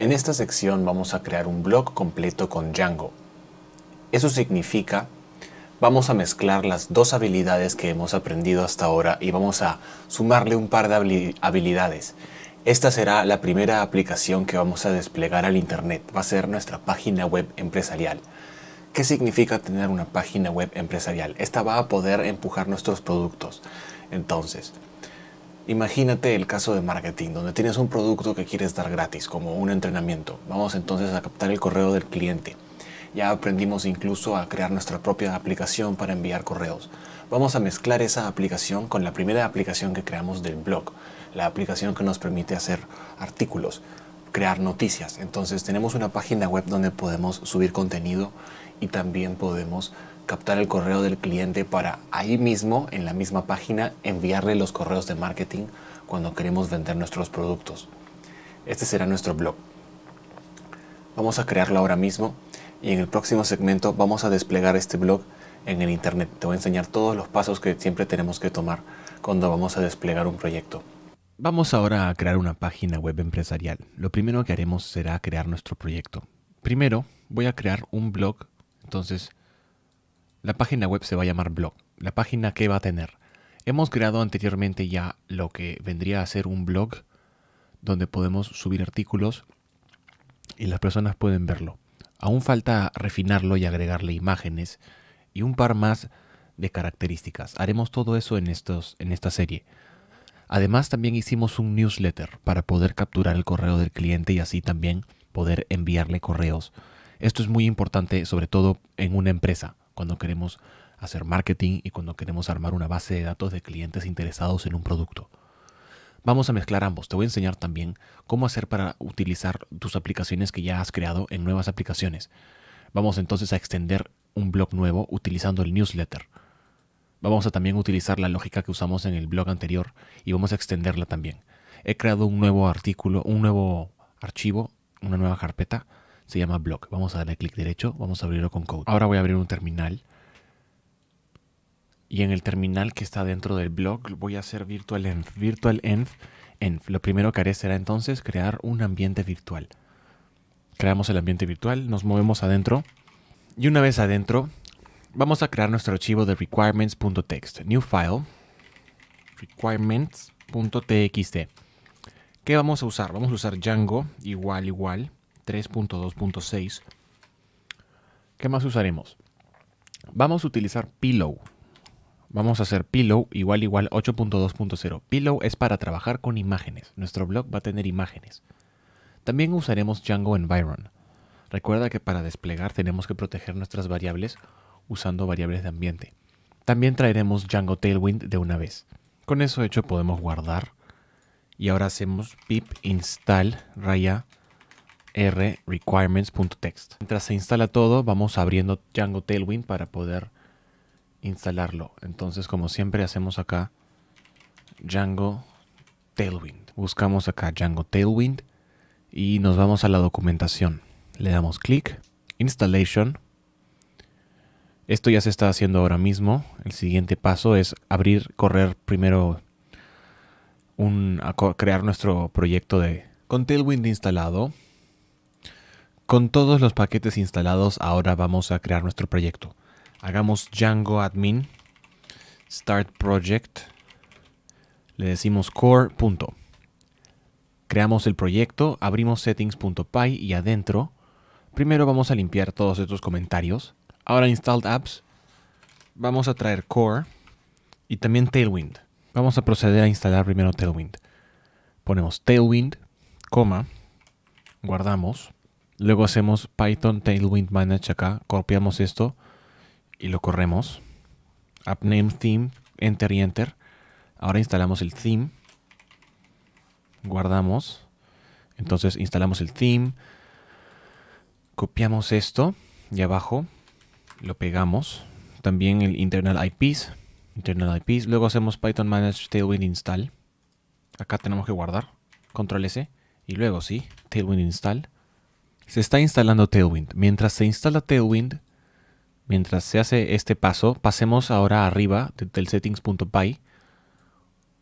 En esta sección vamos a crear un blog completo con Django. Eso significa, vamos a mezclar las dos habilidades que hemos aprendido hasta ahora y vamos a sumarle un par de habilidades. Esta será la primera aplicación que vamos a desplegar al Internet, va a ser nuestra página web empresarial. ¿Qué significa tener una página web empresarial? Esta va a poder empujar nuestros productos. Entonces, Imagínate el caso de marketing, donde tienes un producto que quieres dar gratis, como un entrenamiento. Vamos entonces a captar el correo del cliente. Ya aprendimos incluso a crear nuestra propia aplicación para enviar correos. Vamos a mezclar esa aplicación con la primera aplicación que creamos del blog, la aplicación que nos permite hacer artículos, crear noticias. Entonces tenemos una página web donde podemos subir contenido y también podemos captar el correo del cliente para ahí mismo, en la misma página, enviarle los correos de marketing cuando queremos vender nuestros productos. Este será nuestro blog. Vamos a crearlo ahora mismo y en el próximo segmento vamos a desplegar este blog en el Internet. Te voy a enseñar todos los pasos que siempre tenemos que tomar cuando vamos a desplegar un proyecto. Vamos ahora a crear una página web empresarial. Lo primero que haremos será crear nuestro proyecto. Primero voy a crear un blog. Entonces la página web se va a llamar blog. La página que va a tener. Hemos creado anteriormente ya lo que vendría a ser un blog donde podemos subir artículos y las personas pueden verlo. Aún falta refinarlo y agregarle imágenes y un par más de características. Haremos todo eso en, estos, en esta serie. Además también hicimos un newsletter para poder capturar el correo del cliente y así también poder enviarle correos. Esto es muy importante sobre todo en una empresa cuando queremos hacer marketing y cuando queremos armar una base de datos de clientes interesados en un producto. Vamos a mezclar ambos. Te voy a enseñar también cómo hacer para utilizar tus aplicaciones que ya has creado en nuevas aplicaciones. Vamos entonces a extender un blog nuevo utilizando el newsletter. Vamos a también utilizar la lógica que usamos en el blog anterior y vamos a extenderla también. He creado un nuevo artículo, un nuevo archivo, una nueva carpeta se llama blog. Vamos a darle clic derecho, vamos a abrirlo con Code. Ahora voy a abrir un terminal. Y en el terminal que está dentro del blog voy a hacer virtualenv. Virtualenv, env. Lo primero que haré será entonces crear un ambiente virtual. Creamos el ambiente virtual, nos movemos adentro. Y una vez adentro, vamos a crear nuestro archivo de requirements.txt. New file, requirements.txt. ¿Qué vamos a usar? Vamos a usar Django, igual, igual. 3.2.6. ¿Qué más usaremos? Vamos a utilizar Pillow. Vamos a hacer Pillow igual igual 8.2.0. Pillow es para trabajar con imágenes. Nuestro blog va a tener imágenes. También usaremos Django Environ. Recuerda que para desplegar tenemos que proteger nuestras variables usando variables de ambiente. También traeremos Django Tailwind de una vez. Con eso hecho podemos guardar. Y ahora hacemos pip install raya requirements.txt Mientras se instala todo, vamos abriendo Django Tailwind para poder instalarlo. Entonces, como siempre hacemos acá, Django Tailwind. Buscamos acá Django Tailwind y nos vamos a la documentación. Le damos clic, Installation. Esto ya se está haciendo ahora mismo. El siguiente paso es abrir, correr primero, un, crear nuestro proyecto de, con Tailwind instalado. Con todos los paquetes instalados, ahora vamos a crear nuestro proyecto. Hagamos Django admin start project. Le decimos core. Creamos el proyecto, abrimos settings.py y adentro. Primero vamos a limpiar todos estos comentarios. Ahora installed apps. Vamos a traer core y también Tailwind. Vamos a proceder a instalar primero Tailwind. Ponemos Tailwind, guardamos Luego hacemos Python Tailwind Manage acá, copiamos esto y lo corremos. name theme, enter y enter. Ahora instalamos el theme. Guardamos. Entonces instalamos el theme. Copiamos esto y abajo lo pegamos. También el internal IPs. Internal IPs. Luego hacemos Python manage tailwind install. Acá tenemos que guardar. Control S. Y luego sí, tailwind install se está instalando Tailwind. Mientras se instala Tailwind, mientras se hace este paso, pasemos ahora arriba del settings.py,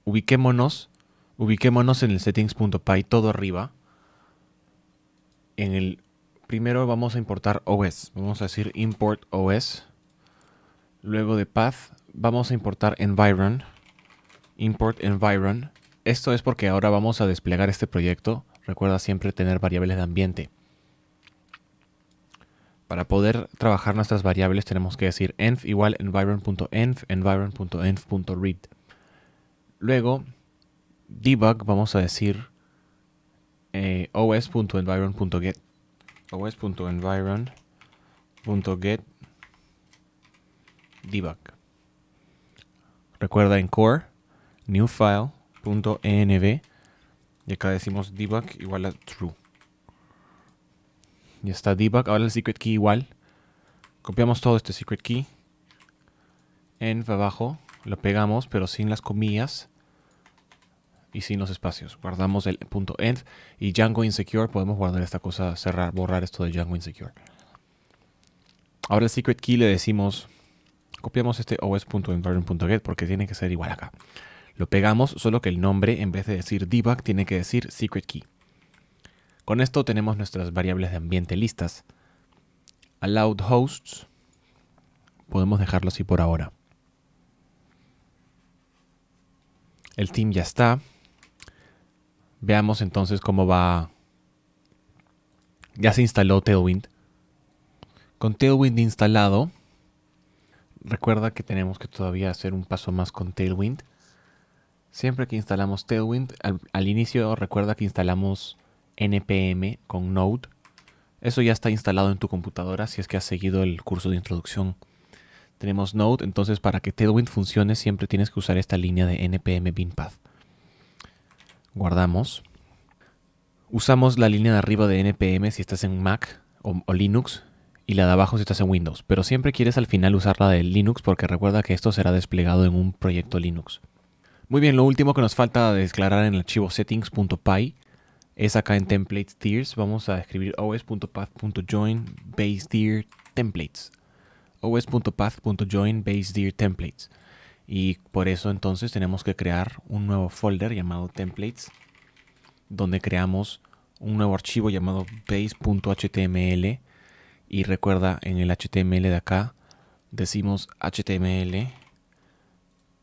ubiquémonos, ubiquémonos en el settings.py todo arriba. En el primero vamos a importar OS, vamos a decir import OS. Luego de path vamos a importar environ, import environ. Esto es porque ahora vamos a desplegar este proyecto. Recuerda siempre tener variables de ambiente. Para poder trabajar nuestras variables tenemos que decir env igual environ.env, environ.env.read. Luego, debug vamos a decir eh, os.environ.get, os.environ.get debug. Recuerda en core, new y acá decimos debug igual a true. Y está debug. Ahora el secret key igual. Copiamos todo este secret key. En abajo. Lo pegamos, pero sin las comillas. Y sin los espacios. Guardamos el punto end. Y Django Insecure. Podemos guardar esta cosa. Cerrar, borrar esto de Django Insecure. Ahora el secret key le decimos. Copiamos este os.environment.get porque tiene que ser igual acá. Lo pegamos, solo que el nombre, en vez de decir debug, tiene que decir secret key. Con esto tenemos nuestras variables de ambiente listas. Allowed hosts, podemos dejarlo así por ahora. El team ya está. Veamos entonces cómo va. Ya se instaló Tailwind. Con Tailwind instalado, recuerda que tenemos que todavía hacer un paso más con Tailwind. Siempre que instalamos Tailwind, al inicio recuerda que instalamos npm con Node. Eso ya está instalado en tu computadora si es que has seguido el curso de introducción. Tenemos Node, entonces para que Tailwind funcione siempre tienes que usar esta línea de npm binpath. Guardamos. Usamos la línea de arriba de npm si estás en Mac o, Linux y la de abajo si estás en Windows, pero siempre quieres al final usar la de Linux porque recuerda que esto será desplegado en un proyecto Linux. Muy bien, lo último que nos falta declarar en el archivo settings.py es acá en templates tiers. Vamos a escribir os.path.join base deer templates. os.path.join base deer templates. Y por eso entonces tenemos que crear un nuevo folder llamado templates donde creamos un nuevo archivo llamado base.html y recuerda en el HTML de acá decimos HTML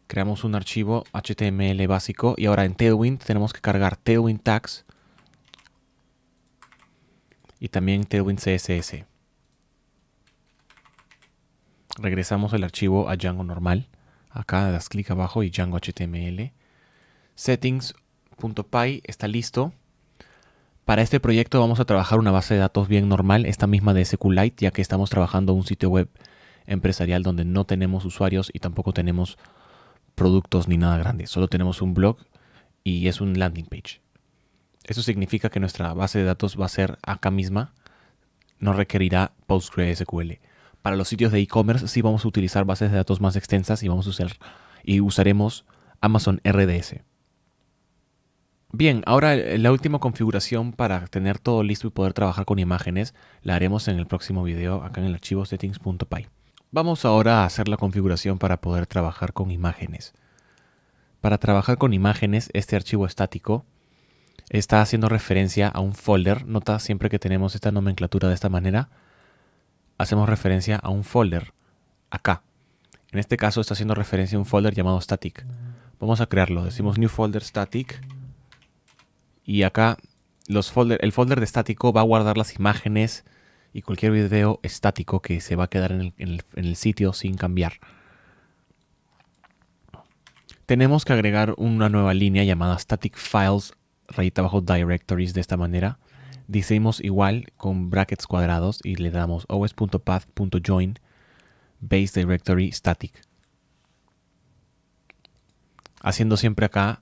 creamos un archivo HTML básico y ahora en Tailwind tenemos que cargar Tailwind tags y también Tailwind CSS. Regresamos el archivo a Django normal. Acá das clic abajo y Django HTML. Settings.py está listo. Para este proyecto vamos a trabajar una base de datos bien normal, esta misma de SQLite, ya que estamos trabajando un sitio web empresarial donde no tenemos usuarios y tampoco tenemos productos ni nada grande. Solo tenemos un blog y es un landing page. Eso significa que nuestra base de datos va a ser acá misma, no requerirá PostgreSQL. Para los sitios de e-commerce sí vamos a utilizar bases de datos más extensas y vamos a usar y usaremos Amazon RDS. Bien, ahora eh, la última configuración para tener todo listo y poder trabajar con imágenes la haremos en el próximo video acá en el archivo settings.py. Vamos ahora a hacer la configuración para poder trabajar con imágenes. Para trabajar con imágenes, este archivo estático está haciendo referencia a un folder. Nota siempre que tenemos esta nomenclatura de esta manera, hacemos referencia a un folder acá. En este caso está haciendo referencia a un folder llamado static. Vamos a crearlo. Decimos new folder static. Y acá los el folder de estático va a guardar las imágenes y cualquier video estático que se va a quedar en el, en el sitio sin cambiar. Tenemos que agregar una nueva línea llamada static files rayita bajo directories de esta manera. Decimos igual con brackets cuadrados y le damos os.path.join base directory static. Haciendo siempre acá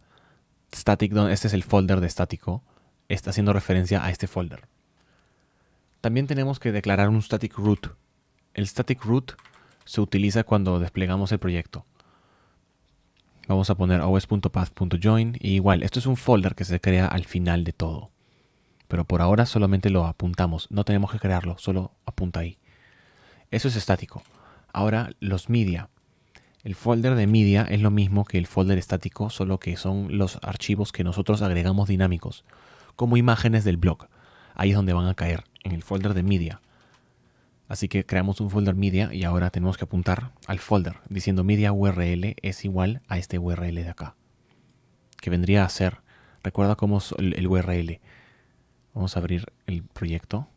static, este es el folder de estático, está haciendo referencia a este folder. También tenemos que declarar un static root. El static root se utiliza cuando desplegamos el proyecto. Vamos a poner os.path.join y igual, esto es un folder que se crea al final de todo. Pero por ahora solamente lo apuntamos, no tenemos que crearlo, solo apunta ahí. Eso es estático. Ahora los media. El folder de media es lo mismo que el folder estático, solo que son los archivos que nosotros agregamos dinámicos, como imágenes del blog. Ahí es donde van a caer, en el folder de media. Así que creamos un folder media y ahora tenemos que apuntar al folder diciendo media URL es igual a este URL de acá. Que vendría a ser, recuerda cómo es el URL. Vamos a abrir el proyecto.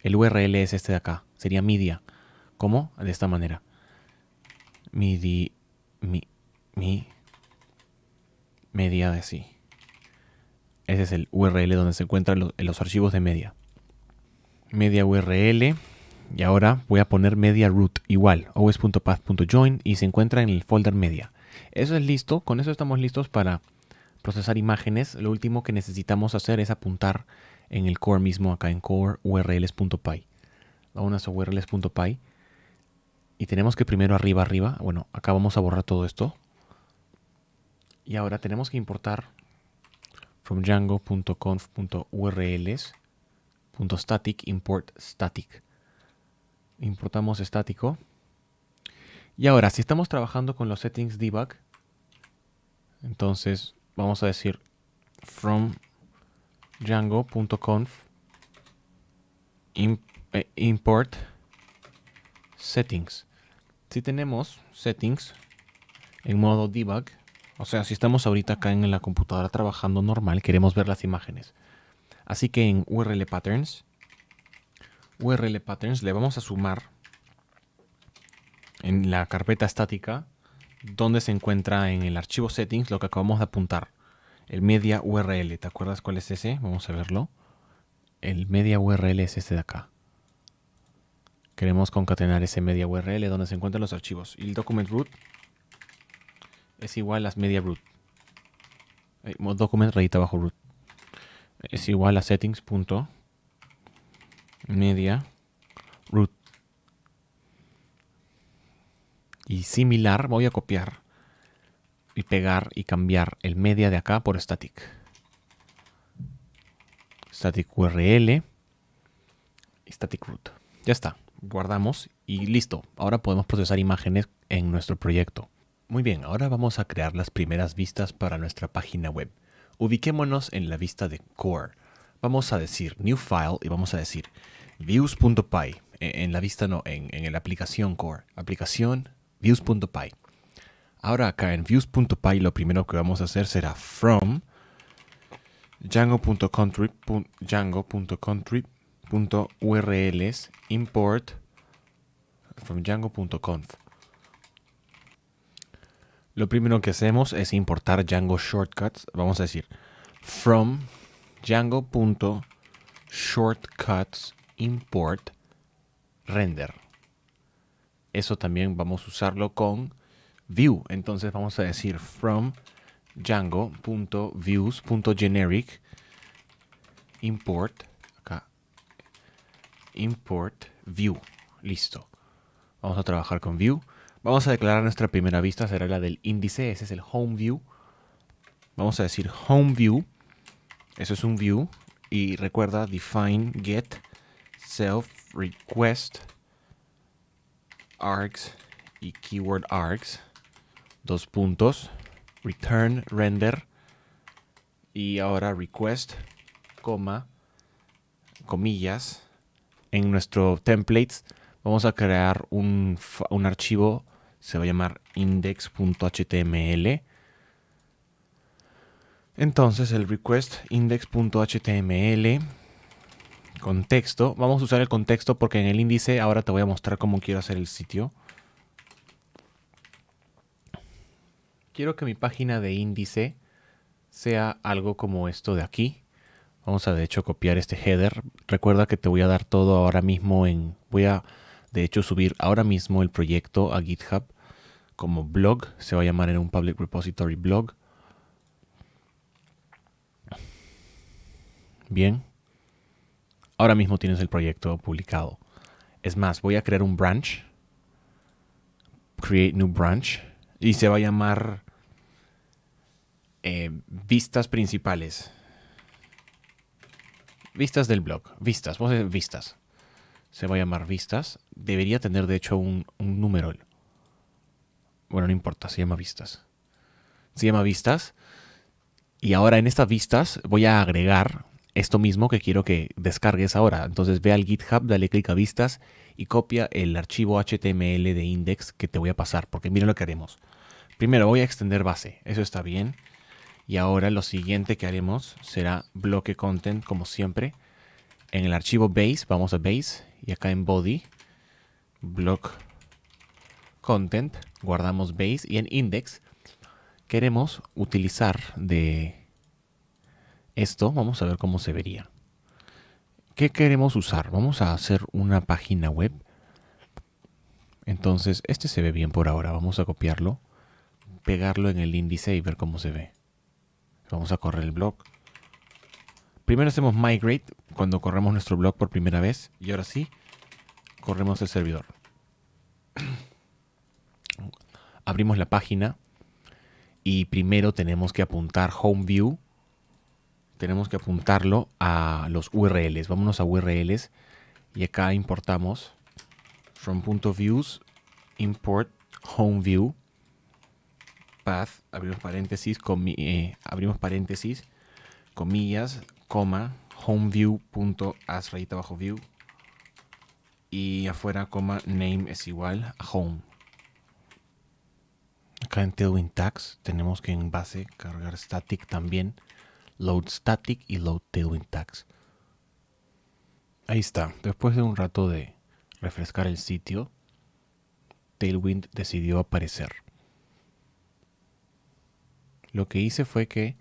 El URL es este de acá, sería media. ¿Cómo? De esta manera. Midi, mi, media de sí. Ese es el URL donde se encuentran los archivos de media media URL y ahora voy a poner media root igual os.path.join y se encuentra en el folder media. Eso es listo, con eso estamos listos para procesar imágenes. Lo último que necesitamos hacer es apuntar en el core mismo acá en core urls.py. Vamos a urls.py y tenemos que primero arriba arriba, bueno, acá vamos a borrar todo esto. Y ahora tenemos que importar from django.conf.urls .static import static. Importamos estático. Y ahora, si estamos trabajando con los settings debug, entonces vamos a decir from django.conf eh, import settings. Si tenemos settings en modo debug, o sea, si estamos ahorita acá en la computadora trabajando normal, queremos ver las imágenes. Así que en URL Patterns, URL Patterns le vamos a sumar en la carpeta estática donde se encuentra en el archivo settings lo que acabamos de apuntar, el media URL. ¿Te acuerdas cuál es ese? Vamos a verlo. El media URL es este de acá. Queremos concatenar ese media URL donde se encuentran los archivos. Y el document root es igual a las media root. Eh, document rayita bajo root es igual a settings media root y similar voy a copiar y pegar y cambiar el media de acá por static static url static root ya está guardamos y listo ahora podemos procesar imágenes en nuestro proyecto muy bien ahora vamos a crear las primeras vistas para nuestra página web Ubiquémonos en la vista de core. Vamos a decir new file y vamos a decir views.py. E, en la vista no, en, la aplicación core. Aplicación views.py. Ahora acá en views.py lo primero que vamos a hacer será from django.country.urls import from django.conf. Lo primero que hacemos es importar Django Shortcuts. Vamos a decir from django.shortcuts import render. Eso también vamos a usarlo con view. Entonces vamos a decir from django.views.generic import acá import view. Listo. Vamos a trabajar con view. Vamos a declarar nuestra primera vista, será la del índice, ese es el home view. Vamos a decir home view, eso es un view. Y recuerda, define get self request args y keyword args. Dos puntos, return render. Y ahora request, coma, comillas. En nuestro templates vamos a crear un, un archivo se va a llamar index.html. Entonces el request index.html contexto. Vamos a usar el contexto porque en el índice ahora te voy a mostrar cómo quiero hacer el sitio. Quiero que mi página de índice sea algo como esto de aquí. Vamos a de hecho copiar este header. Recuerda que te voy a dar todo ahora mismo en... Voy a de hecho subir ahora mismo el proyecto a GitHub como blog, se va a llamar en un public repository blog. Bien, ahora mismo tienes el proyecto publicado. Es más, voy a crear un branch, create new branch, y se va a llamar eh, vistas principales. Vistas del blog, vistas, vos vistas se va a llamar vistas, debería tener de hecho un, número. Bueno, no importa, se llama vistas. Se llama vistas. Y ahora en estas vistas voy a agregar esto mismo que quiero que descargues ahora. Entonces ve al GitHub, dale clic a vistas y copia el archivo HTML de index que te voy a pasar, porque mira lo que haremos. Primero voy a extender base, eso está bien. Y ahora lo siguiente que haremos será bloque content, como siempre. En el archivo base, vamos a base y acá en body, block content, guardamos base y en index queremos utilizar de esto, vamos a ver cómo se vería. ¿Qué queremos usar? Vamos a hacer una página web. Entonces, este se ve bien por ahora. Vamos a copiarlo, pegarlo en el índice y ver cómo se ve. Vamos a correr el blog. Primero hacemos migrate cuando corremos nuestro blog por primera vez. Y ahora sí, corremos el servidor. Abrimos la página y primero tenemos que apuntar home view Tenemos que apuntarlo a los URLs. Vámonos a URLs y acá importamos from punto .views import home view path, abrimos paréntesis, eh, abrimos paréntesis, comillas, coma, homeview.as rayita bajo view y afuera coma name es igual a home. Acá en Tailwind Tags tenemos que en base cargar static también load static y load Tailwind Tags. Ahí está. Después de un rato de refrescar el sitio, Tailwind decidió aparecer. Lo que hice fue que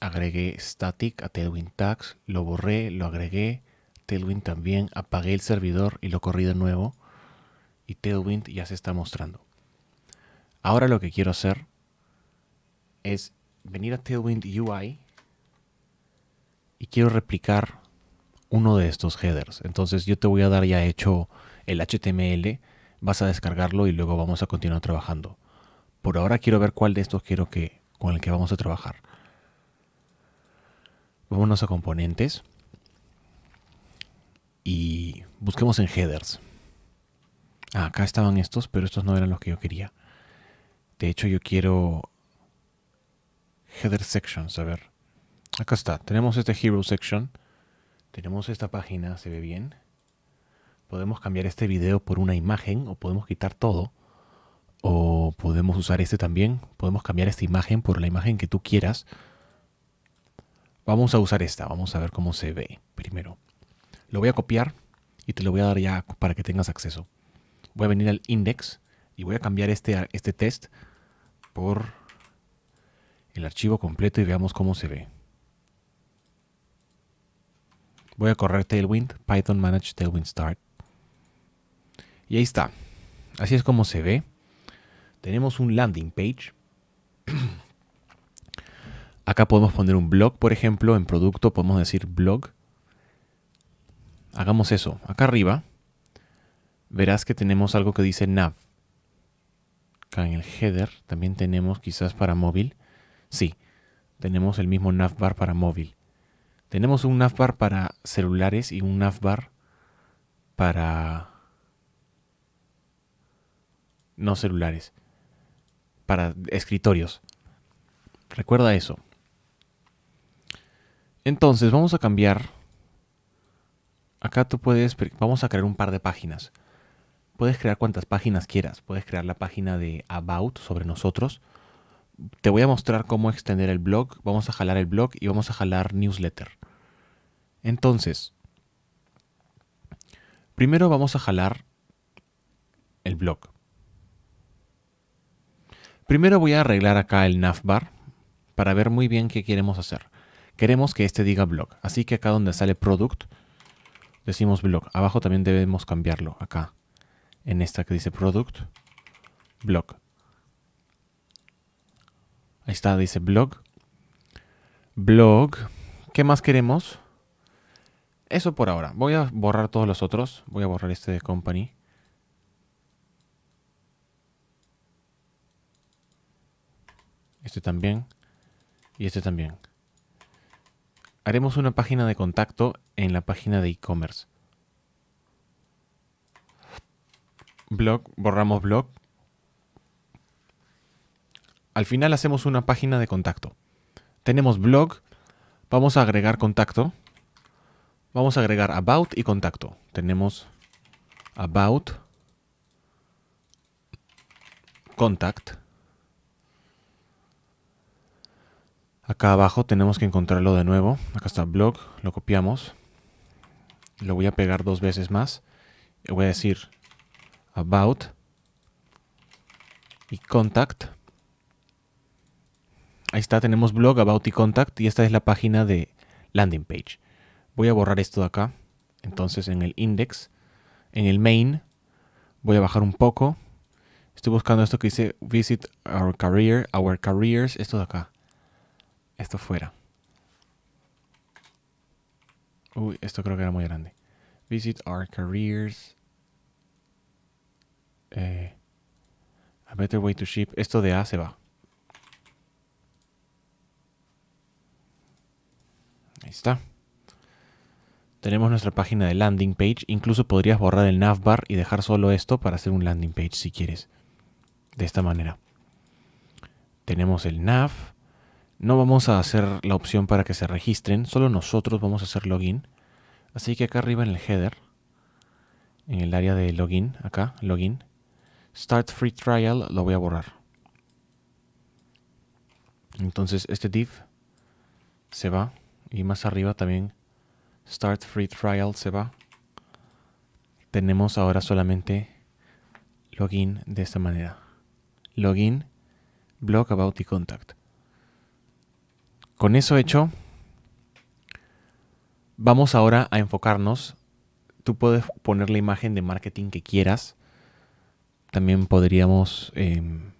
agregué static a Tailwind tags, lo borré, lo agregué, Tailwind también, apagué el servidor y lo corrí de nuevo y Tailwind ya se está mostrando. Ahora lo que quiero hacer es venir a Tailwind UI y quiero replicar uno de estos headers. Entonces yo te voy a dar ya hecho el HTML, vas a descargarlo y luego vamos a continuar trabajando. Por ahora quiero ver cuál de estos quiero que con el que vamos a trabajar. Vámonos a componentes. Y busquemos en headers. Ah, acá estaban estos, pero estos no eran los que yo quería. De hecho, yo quiero header sections. A ver. Acá está. Tenemos este hero section. Tenemos esta página. Se ve bien. Podemos cambiar este video por una imagen o podemos quitar todo. O podemos usar este también. Podemos cambiar esta imagen por la imagen que tú quieras. Vamos a usar esta, vamos a ver cómo se ve primero. Lo voy a copiar y te lo voy a dar ya para que tengas acceso. Voy a venir al index y voy a cambiar este, este test por el archivo completo y veamos cómo se ve. Voy a correr Tailwind, Python Manage Tailwind Start. Y ahí está. Así es como se ve. Tenemos un landing page. Acá podemos poner un blog, por ejemplo, en producto podemos decir blog. Hagamos eso. Acá arriba verás que tenemos algo que dice nav. Acá en el header también tenemos quizás para móvil. Sí, tenemos el mismo navbar para móvil. Tenemos un navbar para celulares y un navbar para no celulares, para escritorios. Recuerda eso. Entonces vamos a cambiar. Acá tú puedes, vamos a crear un par de páginas. Puedes crear cuantas páginas quieras. Puedes crear la página de About sobre nosotros. Te voy a mostrar cómo extender el blog. Vamos a jalar el blog y vamos a jalar newsletter. Entonces, primero vamos a jalar el blog. Primero voy a arreglar acá el navbar para ver muy bien qué queremos hacer. Queremos que este diga blog. Así que acá donde sale product, decimos blog. Abajo también debemos cambiarlo. Acá, en esta que dice product, blog. Ahí está, dice blog. Blog. ¿Qué más queremos? Eso por ahora. Voy a borrar todos los otros. Voy a borrar este de company. Este también. Y este también haremos una página de contacto en la página de e-commerce. Blog, borramos blog. Al final hacemos una página de contacto. Tenemos blog, vamos a agregar contacto. Vamos a agregar about y contacto. Tenemos about, contact. Acá abajo tenemos que encontrarlo de nuevo. Acá está blog, lo copiamos. Lo voy a pegar dos veces más. Voy a decir about y contact. Ahí está, tenemos blog, about y contact y esta es la página de landing page. Voy a borrar esto de acá. Entonces en el index, en el main, voy a bajar un poco. Estoy buscando esto que dice visit our career, our careers, esto de acá esto fuera. Uy, esto creo que era muy grande. Visit our careers. Eh, a better way to ship. Esto de A se va. Ahí está. Tenemos nuestra página de landing page. Incluso podrías borrar el navbar y dejar solo esto para hacer un landing page si quieres. De esta manera. Tenemos el nav. No vamos a hacer la opción para que se registren, solo nosotros vamos a hacer login. Así que acá arriba en el header, en el área de login, acá, login, start free trial lo voy a borrar. Entonces este div se va y más arriba también start free trial se va. Tenemos ahora solamente login de esta manera. Login, blog about y contact. Con eso hecho, vamos ahora a enfocarnos. Tú puedes poner la imagen de marketing que quieras. También podríamos em,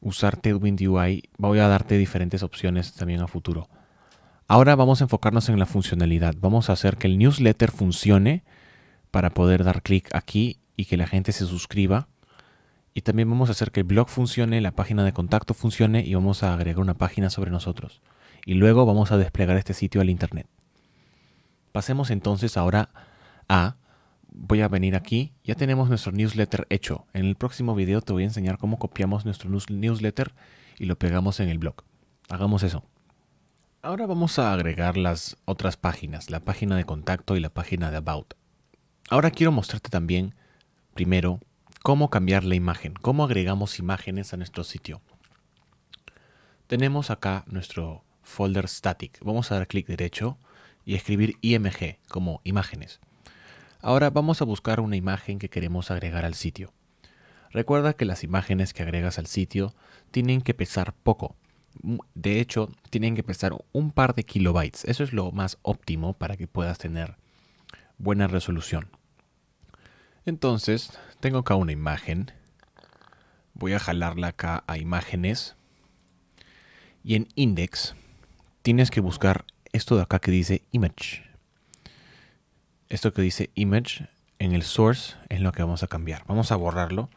usar Tailwind UI. Voy a darte diferentes opciones también a futuro. Ahora vamos a enfocarnos en la funcionalidad. Vamos a hacer que el newsletter funcione para poder dar clic aquí y que la gente se suscriba y también vamos a hacer que el blog funcione, la página de contacto funcione y vamos a agregar una página sobre nosotros. Y luego vamos a desplegar este sitio al internet. Pasemos entonces ahora a... Voy a venir aquí. Ya tenemos nuestro newsletter hecho. En el próximo video te voy a enseñar cómo copiamos nuestro newsletter y lo pegamos en el blog. Hagamos eso. Ahora vamos a agregar las otras páginas, la página de contacto y la página de About. Ahora quiero mostrarte también, primero, cómo cambiar la imagen, cómo agregamos imágenes a nuestro sitio. Tenemos acá nuestro folder static. Vamos a dar clic derecho y escribir img como imágenes. Ahora vamos a buscar una imagen que queremos agregar al sitio. Recuerda que las imágenes que agregas al sitio tienen que pesar poco. Mm, de hecho, tienen que pesar un par de kilobytes. Eso es lo más óptimo para que puedas tener buena resolución. Entonces, tengo acá una imagen. Voy a jalarla acá a imágenes. Y en index tienes que buscar esto de acá que dice image. Esto que dice image en el source es lo que vamos a cambiar. Vamos a borrarlo.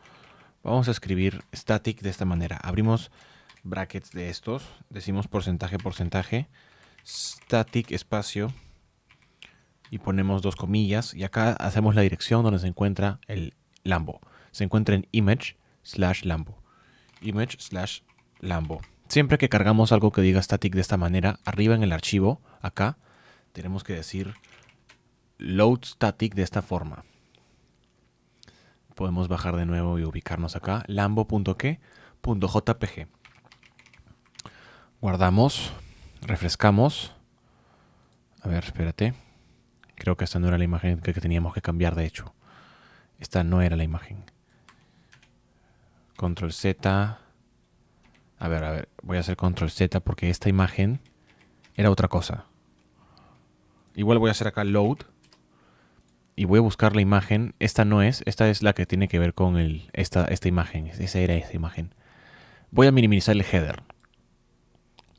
Vamos a escribir static de esta manera. Abrimos brackets de estos. Decimos porcentaje, porcentaje. Static espacio. Y ponemos dos comillas. Y acá hacemos la dirección donde se encuentra el Lambo. Se encuentra en image slash Lambo. Image slash Lambo. Siempre que cargamos algo que diga static de esta manera, arriba en el archivo, acá, tenemos que decir load static de esta forma. Podemos bajar de nuevo y ubicarnos acá. Lambo.que.jpg. Guardamos. Refrescamos. A ver, espérate. Creo que esta no era la imagen que teníamos que cambiar, de hecho. Esta no era la imagen. Control Z. A ver, a ver. Voy a hacer control Z porque esta imagen era otra cosa. Igual voy a hacer acá load. Y voy a buscar la imagen. Esta no es. Esta es la que tiene que ver con esta, esta imagen. Esa era esa imagen. Voy a minimizar el header.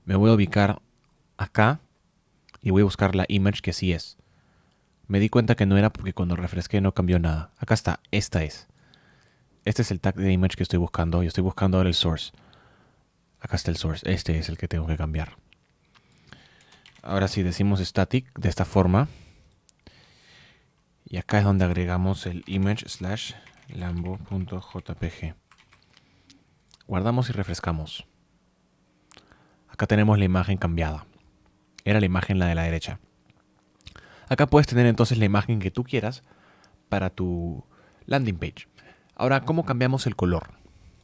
Me voy a ubicar acá. Y voy a buscar la image que sí es. Me di cuenta que no era porque cuando refresqué no cambió nada. Acá está, esta es. Este es el tag de image que estoy buscando y estoy buscando ahora el source. Acá está el source, este es el que tengo que cambiar. Ahora sí, decimos static de esta forma. Y acá es donde agregamos el image slash lambo.jpg. Guardamos y refrescamos. Acá tenemos la imagen cambiada. Era la imagen la de la derecha. Acá puedes tener entonces la imagen que tú quieras para tu landing page. Ahora, ¿cómo cambiamos el color?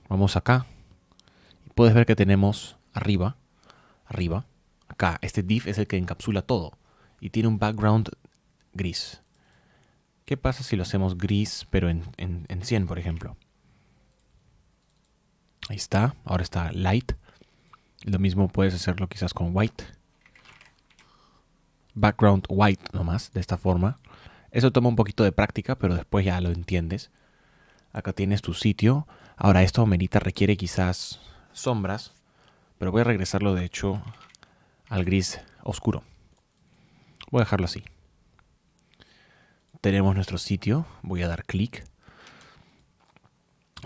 Vamos acá. Y puedes ver que tenemos arriba, arriba, acá. Este div es el que encapsula todo. Y tiene un background gris. ¿Qué pasa si lo hacemos gris, pero en, en 100, por ejemplo? Ahí está. Ahora está light. Lo mismo puedes hacerlo quizás con white background white nomás, de esta forma. Eso toma un poquito de práctica, pero después ya lo entiendes. Acá tienes tu sitio. Ahora esto merita, requiere quizás sombras, pero voy a regresarlo de hecho al gris oscuro. Voy a dejarlo así. Tenemos nuestro sitio, voy a dar clic.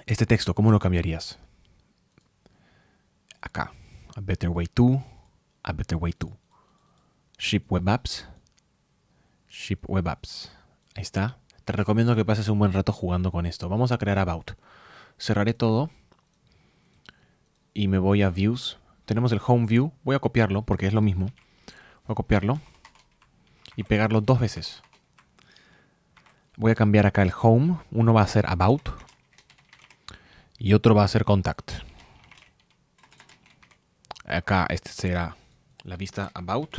Este texto, ¿cómo lo cambiarías? Acá, a better way to, a better way to. Ship Web Apps. Ship Web Apps. Ahí está. Te recomiendo que pases un buen rato jugando con esto. Vamos a crear About. Cerraré todo. Y me voy a Views. Tenemos el Home View. Voy a copiarlo porque es lo mismo. Voy a copiarlo. Y pegarlo dos veces. Voy a cambiar acá el Home. Uno va a ser About. Y otro va a ser Contact. Acá este será la vista About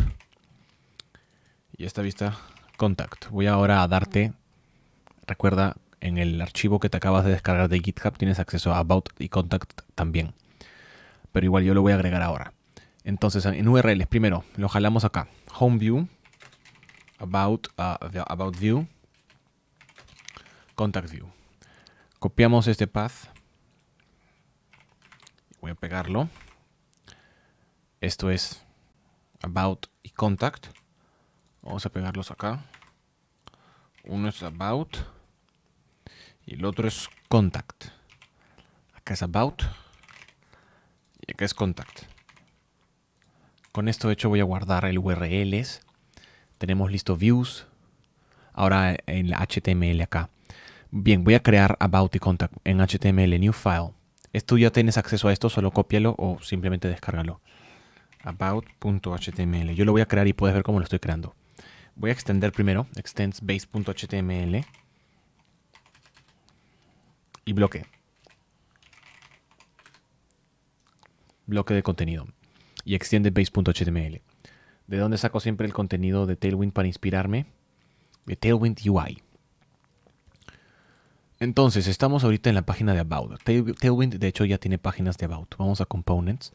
y esta vista contact. Voy ahora a darte, recuerda, en el archivo que te acabas de descargar de GitHub tienes acceso a about y contact también. Pero igual yo lo voy a agregar ahora. Entonces, en URLs, primero, lo jalamos acá. Home view, about, uh, about view, contact view. Copiamos este path. Voy a pegarlo. Esto es about y contact. Vamos a pegarlos acá. Uno es about. Y el otro es contact. Acá es about. Y acá es contact. Con esto hecho voy a guardar el URLs. Tenemos listo views. Ahora en HTML acá. Bien, voy a crear about y contact en HTML new file. Esto ya tienes acceso a esto, solo cópialo o simplemente descárgalo. About.html. Yo lo voy a crear y puedes ver cómo lo estoy creando. Voy a extender primero, extends base.html y bloque. Bloque de contenido y extiende base.html. ¿De dónde saco siempre el contenido de Tailwind para inspirarme? De Tailwind UI. Entonces, estamos ahorita en la página de About. Tailwind, de hecho, ya tiene páginas de About. Vamos a Components.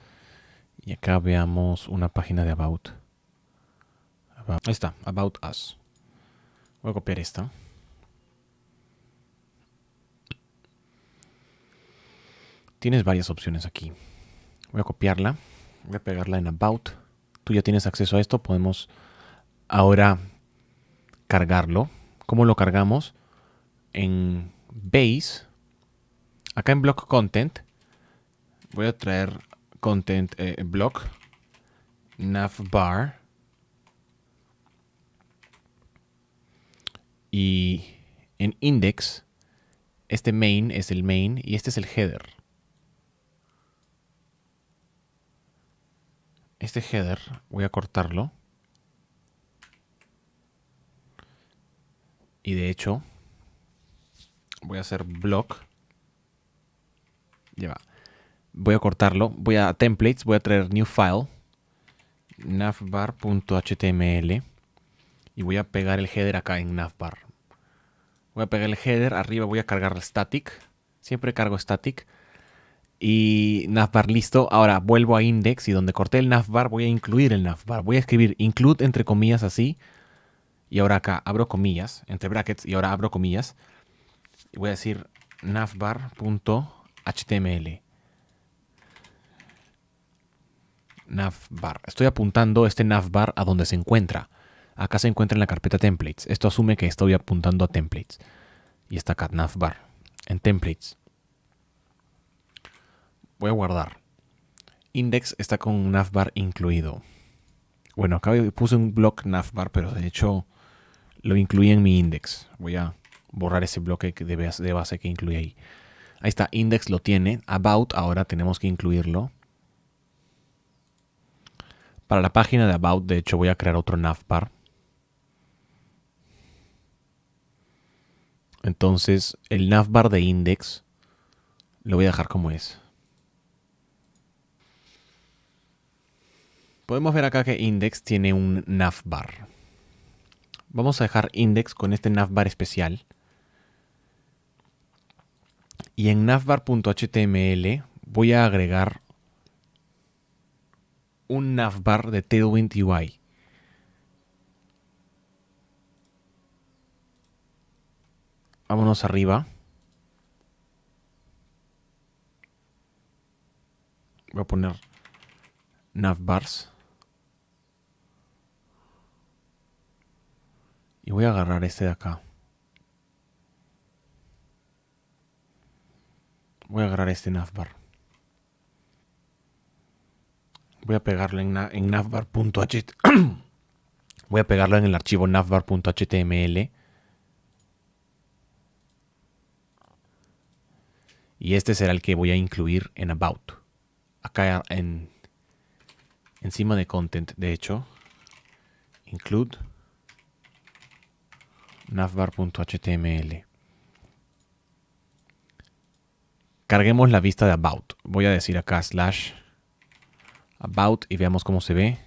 Y acá veamos una página de About. Ahí está, About Us. Voy a copiar esta. Tienes varias opciones aquí. Voy a copiarla. Voy a pegarla en About. Tú ya tienes acceso a esto. Podemos ahora cargarlo. ¿Cómo lo cargamos? En Base. Acá en Block Content. Voy a traer Content eh, Block. Navbar Y en index, este main es el main y este es el header. Este header voy a cortarlo. Y de hecho, voy a hacer block. Voy a cortarlo. Voy a templates. Voy a traer new file. navbar.html. Y voy a pegar el header acá en navbar. Voy a pegar el header. Arriba voy a cargar el static. Siempre cargo static. Y navbar listo. Ahora vuelvo a index y donde corté el navbar voy a incluir el navbar. Voy a escribir include entre comillas así. Y ahora acá abro comillas, entre brackets, y ahora abro comillas. Y voy a decir navbar.html. Navbar. Estoy apuntando este navbar a donde se encuentra. Acá se encuentra en la carpeta templates. Esto asume que estoy apuntando a templates. Y está acá, navbar. En templates. Voy a guardar. Index está con navbar incluido. Bueno, acá puse un block navbar, pero de hecho lo incluí en mi index. Voy a borrar ese bloque de base que incluí ahí. Ahí está, index lo tiene. About ahora tenemos que incluirlo. Para la página de About, de hecho, voy a crear otro navbar. Entonces, el navbar de index lo voy a dejar como es. Podemos ver acá que index tiene un navbar. Vamos a dejar index con este navbar especial. Y en navbar.html voy a agregar un navbar de tailwind UI. Vámonos arriba. Voy a poner navbars. Y voy a agarrar este de acá. Voy a agarrar este navbar. Voy a pegarlo en, navbar.html. voy a pegarlo en el archivo navbar.html. Y este será el que voy a incluir en About. Acá en, encima de Content, de hecho. Include navbar.html. Carguemos la vista de About. Voy a decir acá slash About y veamos cómo se ve.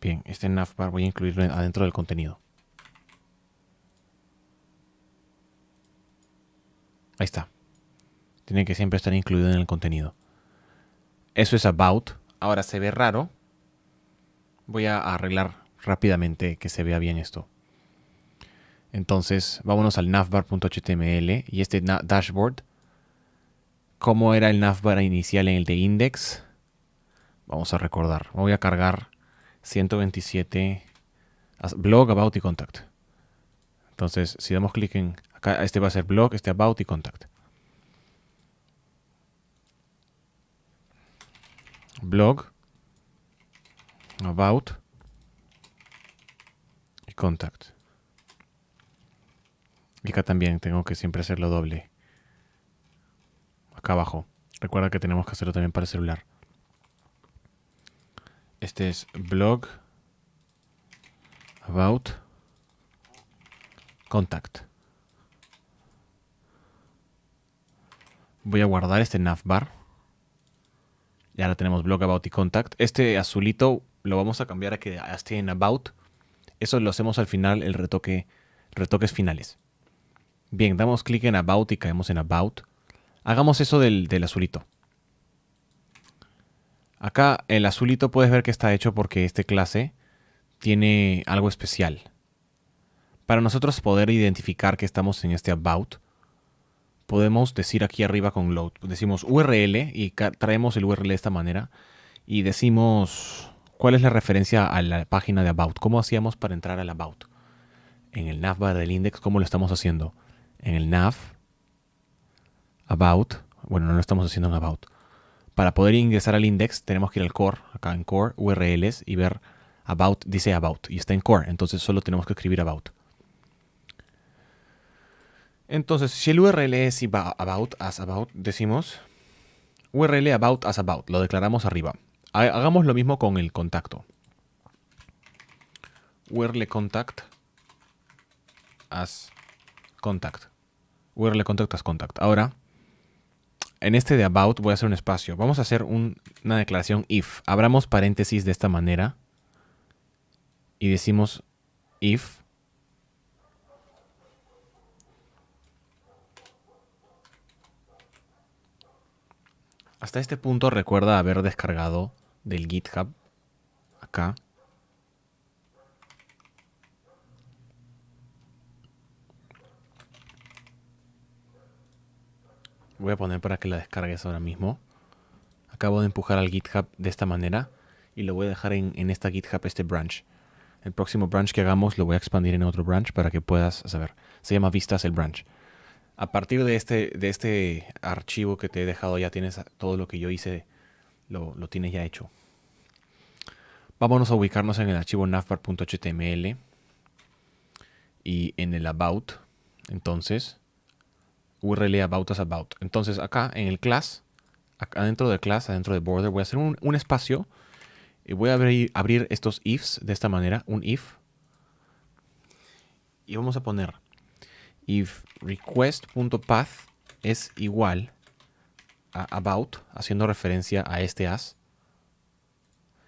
Bien, este navbar voy a incluirlo adentro del contenido. Ahí está. Tiene que siempre estar incluido en el contenido. Eso es about. Ahora se ve raro. Voy a arreglar rápidamente que se vea bien esto. Entonces, vámonos al navbar.html y este dashboard. ¿Cómo era el navbar inicial en el de index? Vamos a recordar. Voy a cargar 127 blog, about y contact. Entonces, si damos clic en acá, este va a ser blog, este about y contact. blog, about y contact. Y acá también tengo que siempre hacerlo doble. Acá abajo. Recuerda que tenemos que hacerlo también para el celular. Este es blog, about, contact. Voy a guardar este navbar. Y ahora tenemos blog about y contact. Este azulito lo vamos a cambiar a que esté en about. Eso lo hacemos al final, el retoque, retoques finales. Bien, damos clic en about y caemos en about. Hagamos eso del, del azulito. Acá el azulito puedes ver que está hecho porque este clase tiene algo especial. Para nosotros poder identificar que estamos en este about, podemos decir aquí arriba con load. Decimos URL y traemos el URL de esta manera y decimos cuál es la referencia a la página de About. ¿Cómo hacíamos para entrar al About? En el navbar del index, ¿cómo lo estamos haciendo? En el nav, About, bueno, no lo estamos haciendo en About. Para poder ingresar al index tenemos que ir al core, acá en core, URLs y ver About, dice About y está en core, entonces solo tenemos que escribir About. Entonces, si el URL es about as about, decimos URL about as about, lo declaramos arriba. Hagamos lo mismo con el contacto. URL contact as contact. URL contact as contact. Ahora, en este de about voy a hacer un espacio. Vamos a hacer una declaración if. Abramos paréntesis de esta manera y decimos if Hasta este punto recuerda haber descargado del GitHub acá. Voy a poner para que la descargues ahora mismo. Acabo de empujar al GitHub de esta manera y lo voy a dejar en, en esta GitHub, este branch. El próximo branch que hagamos lo voy a expandir en otro branch para que puedas saber. Se llama Vistas el branch a partir de este, de este archivo que te he dejado ya tienes todo lo que yo hice, lo, tienes ya hecho. Vámonos a ubicarnos en el archivo navbar.html y en el about. Entonces, URL about as about. Entonces acá en el class, acá dentro del class, adentro de border, voy a hacer un, un espacio y voy a abrir, abrir estos ifs de esta manera, un if. Y vamos a poner if request.path es igual a about, haciendo referencia a este as,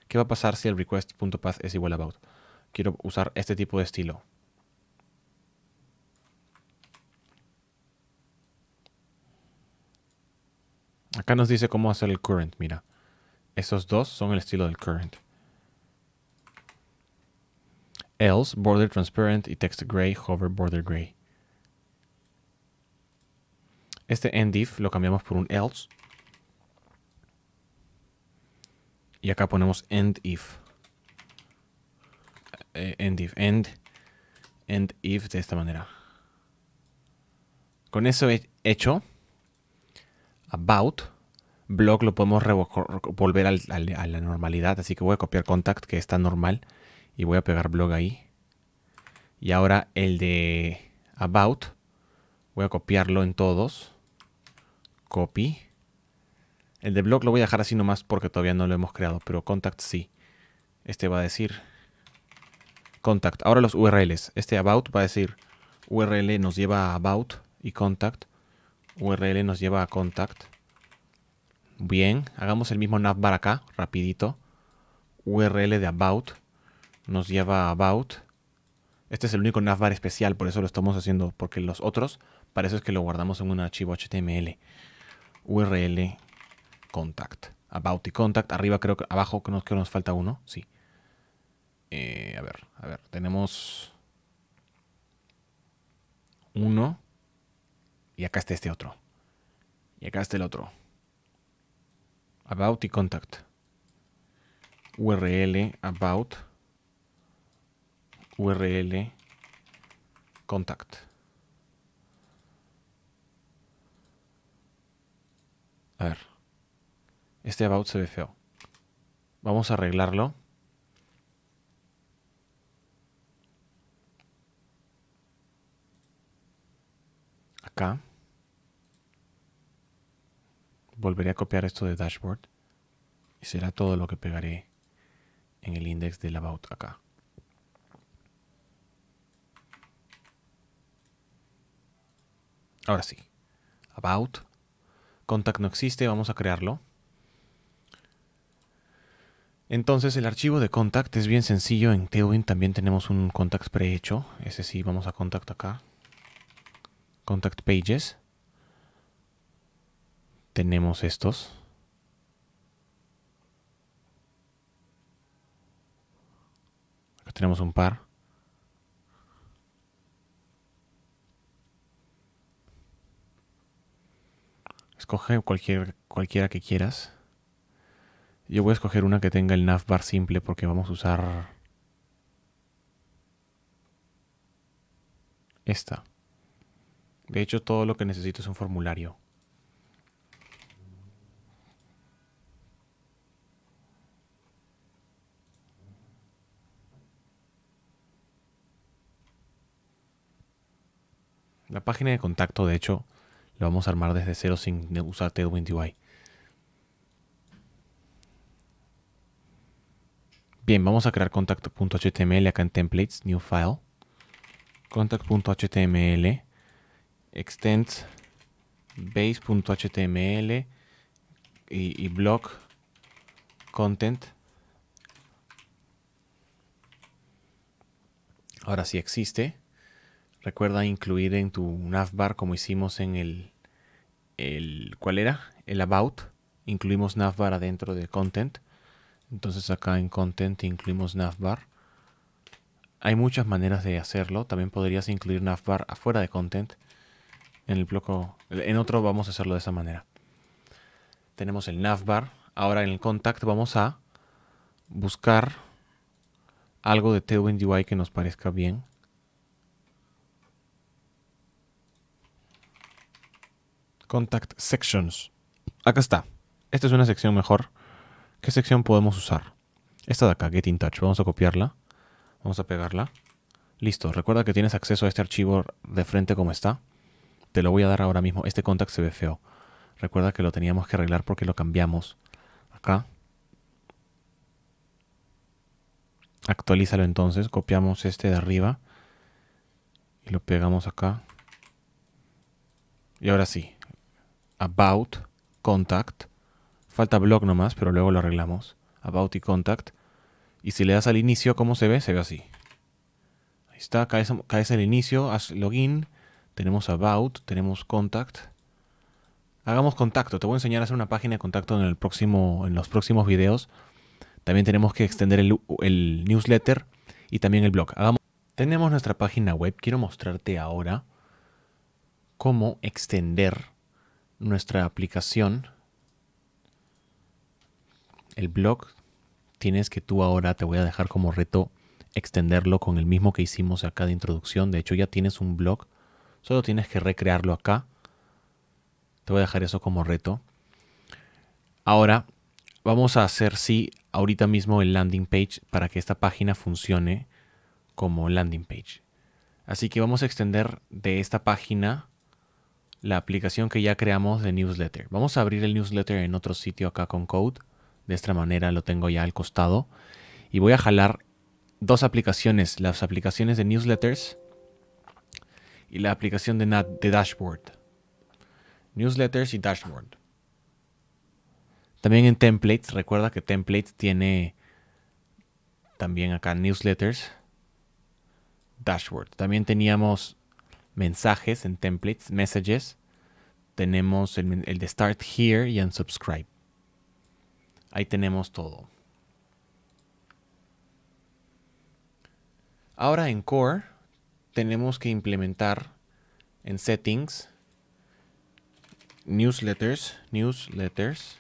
¿qué va a pasar si el request.path es igual a about? Quiero usar este tipo de estilo. Acá nos dice cómo hacer el current, mira. Esos dos son el estilo del current. Else, border transparent y text gray, hover border gray. Este end if lo cambiamos por un else. Y acá ponemos end if. Eh, end if. End, end if de esta manera. Con eso hecho, about, blog lo podemos volver a la normalidad. Así que voy a copiar contact, que está normal, y voy a pegar blog ahí. Y ahora el de about, voy a copiarlo en todos copy. El de blog lo voy a dejar así nomás porque todavía no lo hemos creado, pero contact sí. Este va a decir contact. Ahora los URLs. Este about va a decir URL nos lleva a about y contact. URL nos lleva a contact. Bien, hagamos el mismo navbar acá, rapidito. URL de about nos lleva a about. Este es el único navbar especial, por eso lo estamos haciendo, porque los otros, para eso es que lo guardamos en un archivo HTML. URL contact. About y contact. Arriba creo que, abajo creo que nos falta uno. Sí. Eh, a ver, a ver. Tenemos uno. Y acá está este otro. Y acá está el otro. About y contact. URL about. URL contact. A ver. Este about se ve feo. Vamos a arreglarlo. Acá. Volveré a copiar esto de dashboard. Y será todo lo que pegaré en el index del about acá. Ahora sí. About Contact no existe, vamos a crearlo. Entonces el archivo de contact es bien sencillo, en Tailwind también tenemos un contact prehecho, ese sí, vamos a contact acá, contact pages, tenemos estos. Acá tenemos un par. Escoge cualquier, cualquiera que quieras. Yo voy a escoger una que tenga el navbar simple porque vamos a usar esta. De hecho, todo lo que necesito es un formulario. La página de contacto, de hecho, lo vamos a armar desde cero sin usar Tailwind Bien, vamos a crear contact.html acá en templates, new file. Contact.html, extends base.html y, y block content. Ahora sí existe. Recuerda incluir en tu navbar como hicimos en el, el ¿cuál era? El about. Incluimos navbar adentro de content. Entonces acá en content incluimos navbar. Hay muchas maneras de hacerlo. También podrías incluir navbar afuera de content. En el bloco, en otro vamos a hacerlo de esa manera. Tenemos el navbar. Ahora en el contact vamos a buscar algo de Tailwind UI que nos parezca bien. Contact Sections. Acá está. Esta es una sección mejor. ¿Qué sección podemos usar? Esta de acá, Get Touch. Vamos a copiarla. Vamos a pegarla. Listo. Recuerda que tienes acceso a este archivo de frente como está. Te lo voy a dar ahora mismo. Este contact se ve feo. Recuerda que lo teníamos que arreglar porque lo cambiamos. Acá. Actualízalo entonces. Copiamos este de arriba. Y lo pegamos acá. Y ahora sí about, contact. Falta blog nomás, pero luego lo arreglamos. About y contact. Y si le das al inicio, ¿cómo se ve? Se ve así. Ahí está, caes, es el inicio, haz login. Tenemos about, tenemos contact. Hagamos contacto. Te voy a enseñar a hacer una página de contacto en, el próximo, en los próximos videos. También tenemos que extender el, el newsletter y también el blog. Hagamos tenemos nuestra página web. Quiero mostrarte ahora cómo extender nuestra aplicación, el blog, tienes que tú ahora te voy a dejar como reto extenderlo con el mismo que hicimos acá de introducción. De hecho, ya tienes un blog, solo tienes que recrearlo acá. Te voy a dejar eso como reto. Ahora vamos a hacer sí ahorita mismo el landing page para que esta página funcione como landing page. Así que vamos a extender de esta página la aplicación que ya creamos de newsletter. Vamos a abrir el newsletter en otro sitio acá con code. De esta manera lo tengo ya al costado. Y voy a jalar dos aplicaciones, las aplicaciones de newsletters y la aplicación de, de dashboard. Newsletters y dashboard. También en templates, recuerda que templates tiene también acá newsletters, dashboard. También teníamos mensajes en templates, messages. Tenemos el, de start here y unsubscribe. Ahí tenemos todo. Ahora en core tenemos que implementar en settings newsletters, newsletters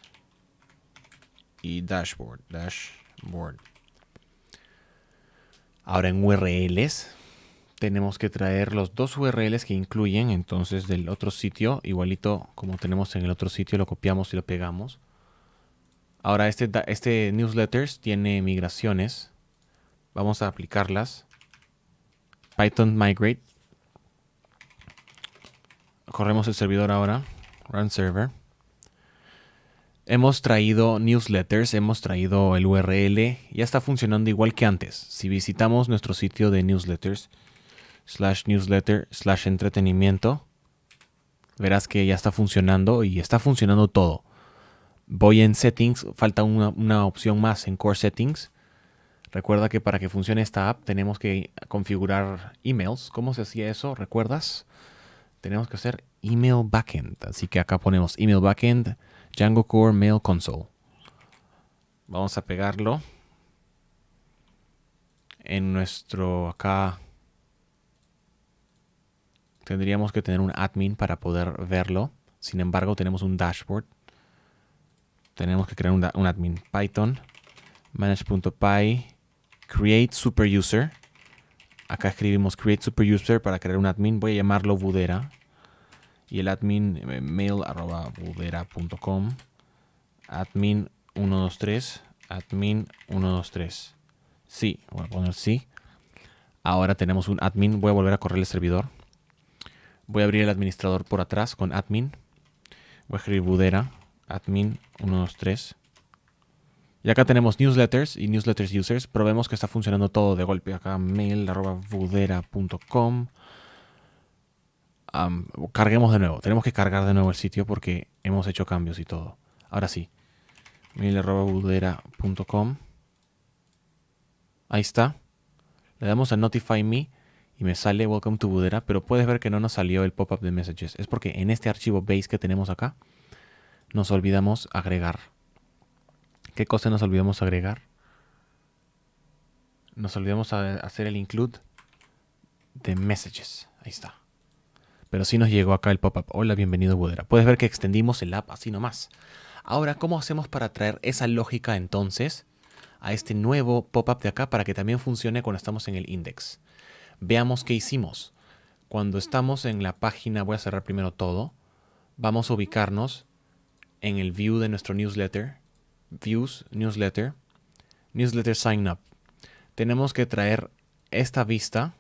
y dashboard, dashboard. Ahora en URLs tenemos que traer los dos URLs que incluyen entonces del otro sitio, igualito como tenemos en el otro sitio, lo copiamos y lo pegamos. Ahora este, este newsletters tiene migraciones, vamos a aplicarlas. Python migrate. Corremos el servidor ahora, run server. Hemos traído newsletters, hemos traído el URL, ya está funcionando igual que antes. Si visitamos nuestro sitio de newsletters, slash newsletter slash entretenimiento. Verás que ya está funcionando y está funcionando todo. Voy en settings, falta una, opción más en core settings. Recuerda que para que funcione esta app tenemos que configurar emails. ¿Cómo se hacía eso? ¿Recuerdas? Tenemos que hacer email backend. Así que acá ponemos email backend, Django Core Mail Console. Vamos a pegarlo en nuestro acá Tendríamos que tener un admin para poder verlo. Sin embargo, tenemos un dashboard. Tenemos que crear un, admin. Python, manage.py, create superuser. Acá escribimos create superuser para crear un admin. Voy a llamarlo Budera. Y el admin eh, mail Admin 123. Admin 123. Sí, voy a poner sí. Ahora tenemos un admin. Voy a volver a correr el servidor. Voy a abrir el administrador por atrás con admin. Voy a escribir Budera, admin 123. Y acá tenemos newsletters y newsletters users. Probemos que está funcionando todo de golpe. Acá mail carguemos de nuevo. Tenemos que cargar de nuevo el sitio porque hemos hecho cambios y todo. Ahora sí. mail.budera.com. Ahí está. Le damos a notify me y me sale Welcome to Budera, pero puedes ver que no nos salió el pop-up de messages. Es porque en este archivo base que tenemos acá, nos olvidamos agregar. ¿Qué cosa nos olvidamos agregar? Nos olvidamos hacer el include de messages. Ahí está. Pero sí nos llegó acá el pop-up. Hola, bienvenido Budera. Puedes ver que extendimos el app así nomás. Ahora, ¿cómo hacemos para traer esa lógica entonces a este nuevo pop-up de acá para que también funcione cuando estamos en el index? veamos qué hicimos. Cuando estamos en la página, voy a cerrar primero todo, vamos a ubicarnos en el view de nuestro newsletter, views, newsletter, newsletter sign up. Tenemos que traer esta vista,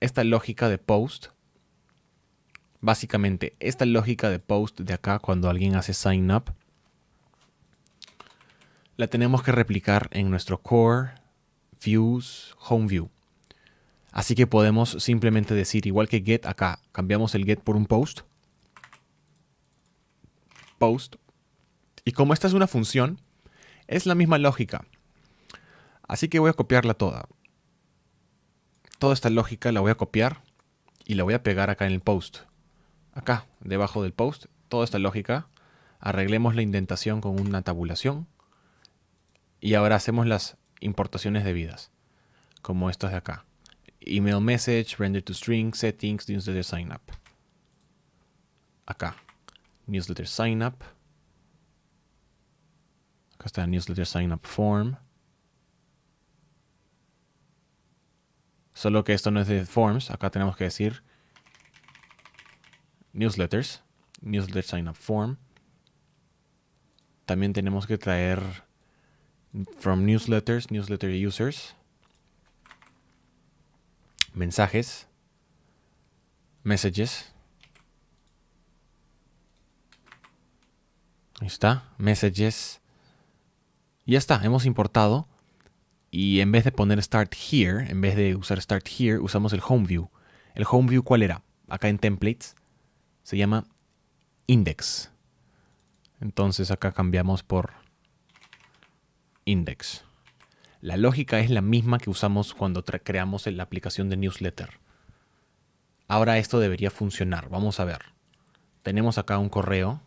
esta lógica de post, básicamente esta lógica de post de acá cuando alguien hace sign up, la tenemos que replicar en nuestro core, views, home view. Así que podemos simplemente decir, igual que get acá, cambiamos el get por un post. Post. Y como esta es una función, es la misma lógica. Así que voy a copiarla toda. Toda esta lógica la voy a copiar y la voy a pegar acá en el post. Acá, debajo del post, toda esta lógica. Arreglemos la indentación con una tabulación. Y ahora hacemos las importaciones debidas, como estas de acá email message, render to string, settings, newsletter sign up. Acá, newsletter sign up. Acá está newsletter sign up form. Solo que esto no es de forms, acá tenemos que decir newsletters, newsletter sign up form. También tenemos que traer from newsletters, newsletter users mensajes, messages. Ahí está, messages. Y ya está, hemos importado. Y en vez de poner start here, en vez de usar start here, usamos el home view. ¿El home view cuál era? Acá en templates se llama index. Entonces acá cambiamos por index. La lógica es la misma que usamos cuando creamos la aplicación de newsletter. Ahora esto debería funcionar. Vamos a ver. Tenemos acá un correo.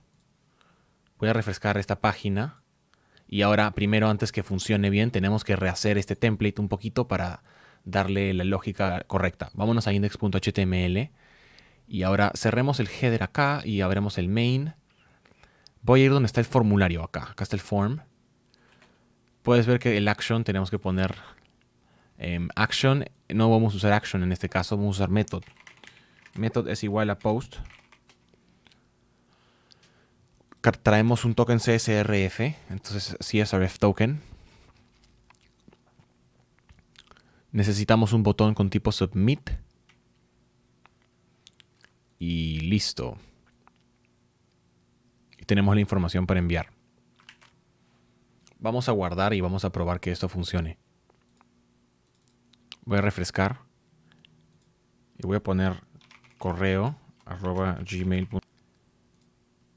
Voy a refrescar esta página. Y ahora, primero, antes que funcione bien, tenemos que rehacer este template un poquito para darle la lógica correcta. Vámonos a index.html. Y ahora cerremos el header acá y abremos el main. Voy a ir donde está el formulario acá. Acá está el form puedes ver que el action tenemos que poner em, action. No vamos a usar action en este caso, vamos a usar method. Method es igual a post. Traemos un token CSRF, entonces CSRF token. Necesitamos un botón con tipo submit. Y listo. Y tenemos la información para enviar. Vamos a guardar y vamos a probar que esto funcione. Voy a refrescar. Y voy a poner correo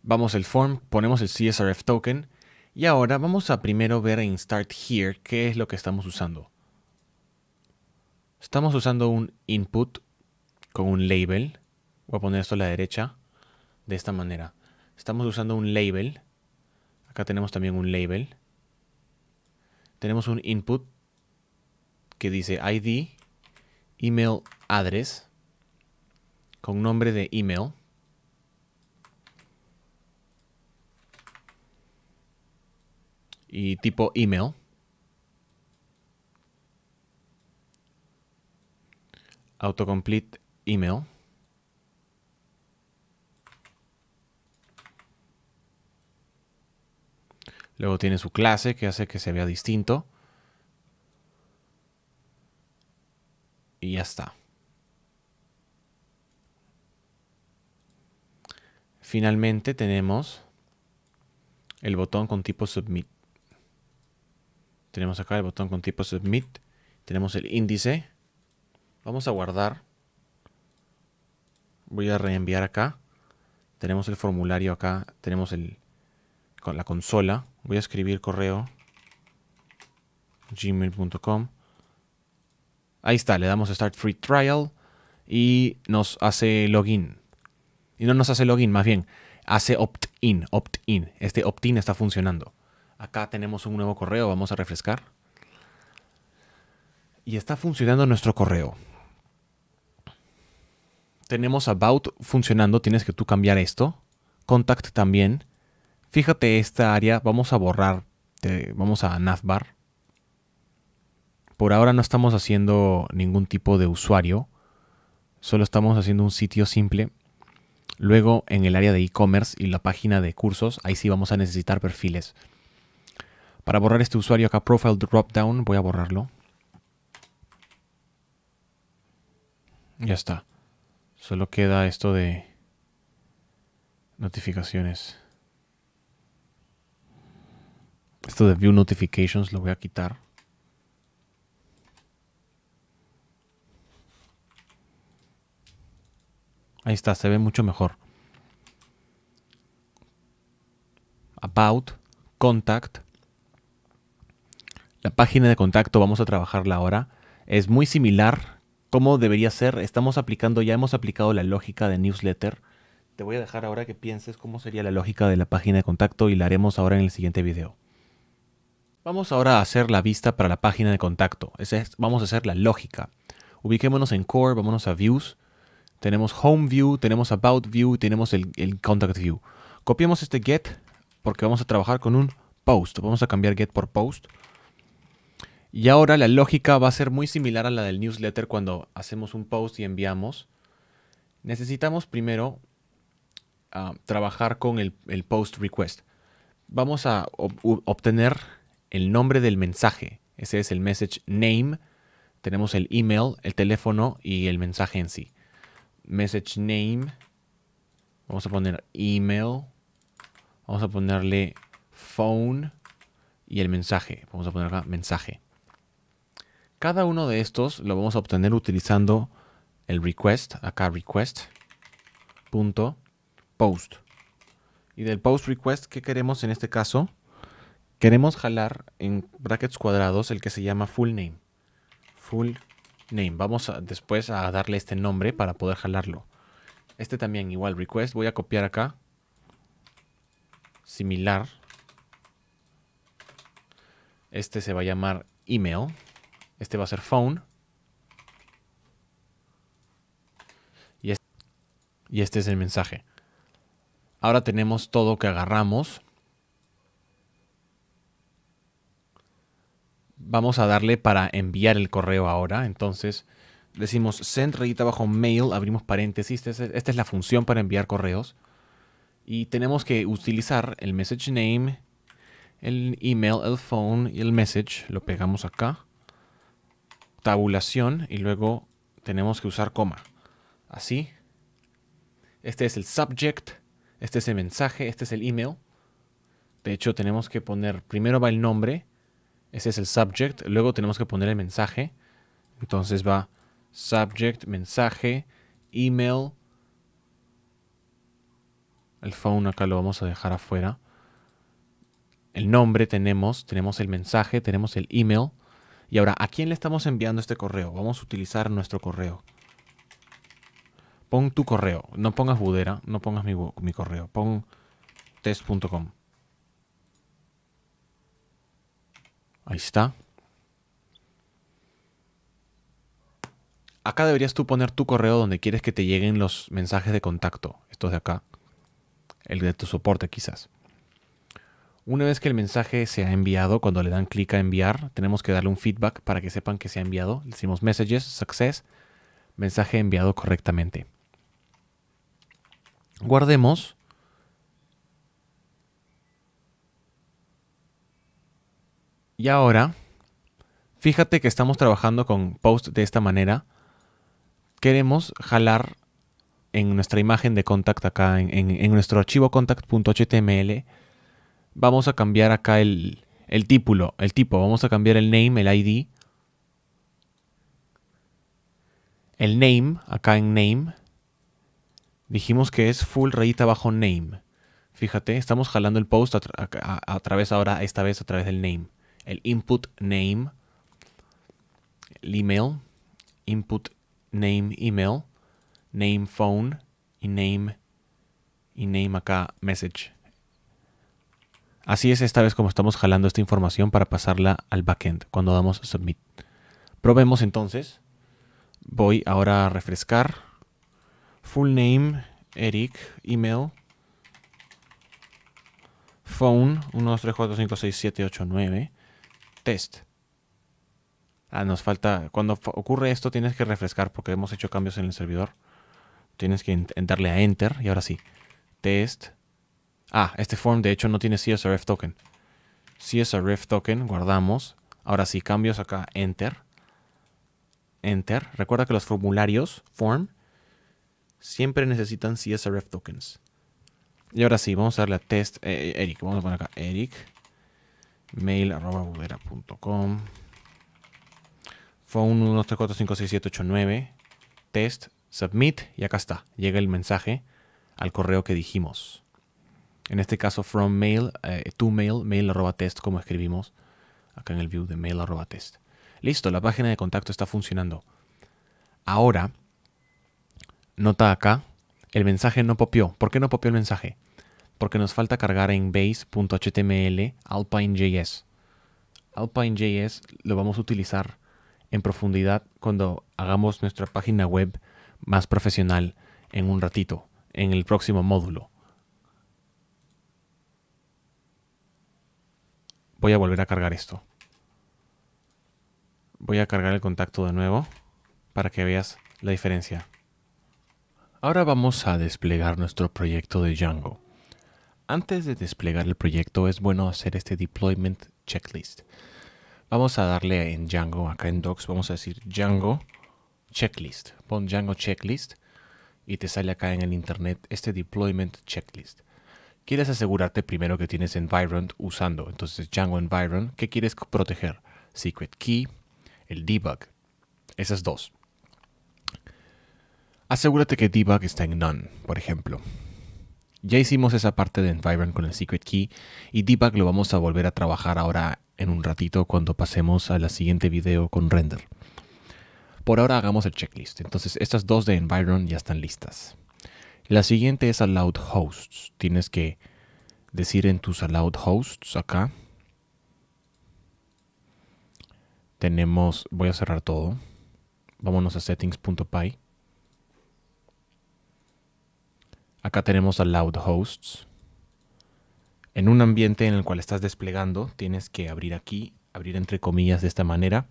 Vamos el form, ponemos el CSRF token. Y ahora vamos a primero ver en Start Here qué es lo que estamos usando. Estamos usando un input con un label. Voy a poner esto a la derecha de esta manera. Estamos usando un label. Acá tenemos también un label tenemos un input que dice ID, email address, con nombre de email. Y tipo email. Autocomplete email. Luego tiene su clase que hace que se vea distinto. Y ya está. Finalmente tenemos el botón con tipo submit. Tenemos acá el botón con tipo submit. Tenemos el índice. Vamos a guardar. Voy a reenviar acá. Tenemos el formulario acá. Tenemos el, con la consola. Voy a escribir correo gmail.com. Ahí está, le damos Start Free Trial y nos hace login. Y no nos hace login, más bien hace opt-in, opt-in. Este opt-in está funcionando. Acá tenemos un nuevo correo, vamos a refrescar. Y está funcionando nuestro correo. Tenemos about funcionando, tienes que tú cambiar esto. Contact también. Fíjate esta área, vamos a borrar, vamos a navbar. Por ahora no estamos haciendo ningún tipo de usuario, solo estamos haciendo un sitio simple. Luego en el área de e-commerce y la página de cursos, ahí sí vamos a necesitar perfiles. Para borrar este usuario acá, Profile Dropdown, voy a borrarlo. Ya está. Solo queda esto de notificaciones. Esto de View Notifications lo voy a quitar. Ahí está, se ve mucho mejor. About, Contact. La página de contacto vamos a trabajarla ahora. Es muy similar como debería ser. Estamos aplicando, ya hemos aplicado la lógica de newsletter. Te voy a dejar ahora que pienses cómo sería la lógica de la página de contacto y la haremos ahora en el siguiente video. Vamos ahora a hacer la vista para la página de contacto. vamos a hacer la lógica. Ubiquémonos en Core, vámonos a Views. Tenemos Home View, tenemos About View, tenemos el, Contact View. Copiamos este Get porque vamos a trabajar con un Post. Vamos a cambiar Get por Post. Y ahora la lógica va a ser muy similar a la del newsletter cuando hacemos un post y enviamos. Necesitamos primero ah, trabajar con el, post request. Vamos a obtener el nombre del mensaje. Ese es el message name. Tenemos el email, el teléfono y el mensaje en sí. Message name. Vamos a poner email. Vamos a ponerle phone y el mensaje. Vamos a poner acá mensaje. Cada uno de estos lo vamos a obtener utilizando el request. Acá request. Punto, post. Y del post request, ¿qué queremos en este caso? queremos jalar en brackets cuadrados el que se llama full name. Full name. Vamos después a darle este nombre para poder jalarlo. Este también igual, request. Voy a copiar acá. Similar. Este se va a llamar email. Este va a ser phone. Y este, y este es el mensaje. Ahora tenemos todo que agarramos vamos a darle para enviar el correo ahora. Entonces decimos send rayita bajo mail, abrimos paréntesis. Este esta es la función para enviar correos. Y tenemos que utilizar el message name, el email, el phone y el message. Lo pegamos acá. Tabulación y luego tenemos que usar coma. Así. Este es el subject, este es el mensaje, este es el email. De hecho, tenemos que poner primero va el nombre ese es el subject. Luego tenemos que poner el mensaje. Entonces va subject, mensaje, email. El phone acá lo vamos a dejar afuera. El nombre tenemos, tenemos el mensaje, tenemos el email. Y ahora, ¿a quién le estamos enviando este correo? Vamos a utilizar nuestro correo. Pon tu correo. No pongas Budera, no pongas mi, mi correo. Pon test.com. Ahí está. Acá deberías tú poner tu correo donde quieres que te lleguen los mensajes de contacto. Estos de acá. El de tu soporte quizás. Una vez que el mensaje se ha enviado, cuando le dan clic a enviar, tenemos que darle un feedback para que sepan que se ha enviado. Le decimos messages, success, mensaje enviado correctamente. Guardemos Y ahora, fíjate que estamos trabajando con post de esta manera. Queremos jalar en nuestra imagen de contact acá, en, nuestro archivo contact.html, vamos a cambiar acá el, título, el tipo, vamos a cambiar el name, el ID. El name, acá en name, dijimos que es full rayita bajo name. Fíjate, estamos jalando el post a través ahora, esta vez a través del name el input name, el email, input name email, name phone y name y name acá message. Así es esta vez como estamos jalando esta información para pasarla al backend cuando damos submit. Probemos entonces. Voy ahora a refrescar. Full name, Eric, email, phone, 1, test. Ah, nos falta. Cuando ocurre esto, tienes que refrescar porque hemos hecho cambios en el servidor. Tienes que darle a enter y ahora sí. Test. Ah, este form de hecho no tiene CSRF token. CSRF token, guardamos. Ahora sí, cambios acá, enter. Enter. Recuerda que los formularios, form, siempre necesitan CSRF tokens. Y ahora sí, vamos a darle a test. Eh, Eric, vamos a poner acá Eric mail arroba phone 123456789, test, submit y acá está, llega el mensaje al correo que dijimos. En este caso, from mail, eh, to mail, mail arroba test, como escribimos acá en el view de mail arroba test. Listo, la página de contacto está funcionando. Ahora, nota acá, el mensaje no popió. ¿Por qué no popió el mensaje? porque nos falta cargar en base.html alpine.js. Alpine.js lo vamos a utilizar en profundidad cuando hagamos nuestra página web más profesional en un ratito, en el próximo módulo. Voy a volver a cargar esto. Voy a cargar el contacto de nuevo para que veas la diferencia. Ahora vamos a desplegar nuestro proyecto de Django. Antes de desplegar el proyecto es bueno hacer este deployment checklist. Vamos a darle en Django, acá en Docs, vamos a decir Django checklist. Pon Django checklist y te sale acá en el internet este deployment checklist. Quieres asegurarte primero que tienes Environment usando. Entonces Django Environment, ¿qué quieres proteger? Secret Key, el debug. Esas dos. Asegúrate que debug está en none, por ejemplo. Ya hicimos esa parte de Environ con el Secret Key y Deepak lo vamos a volver a trabajar ahora en un ratito cuando pasemos a la siguiente video con render. Por ahora hagamos el checklist. Entonces estas dos de Environ ya están listas. La siguiente es Allowed Hosts. Tienes que decir en tus Allowed Hosts acá. Tenemos, voy a cerrar todo. Vámonos a settings.py Acá tenemos a loud hosts. En un ambiente en el cual estás desplegando, tienes que abrir aquí, abrir entre comillas de esta manera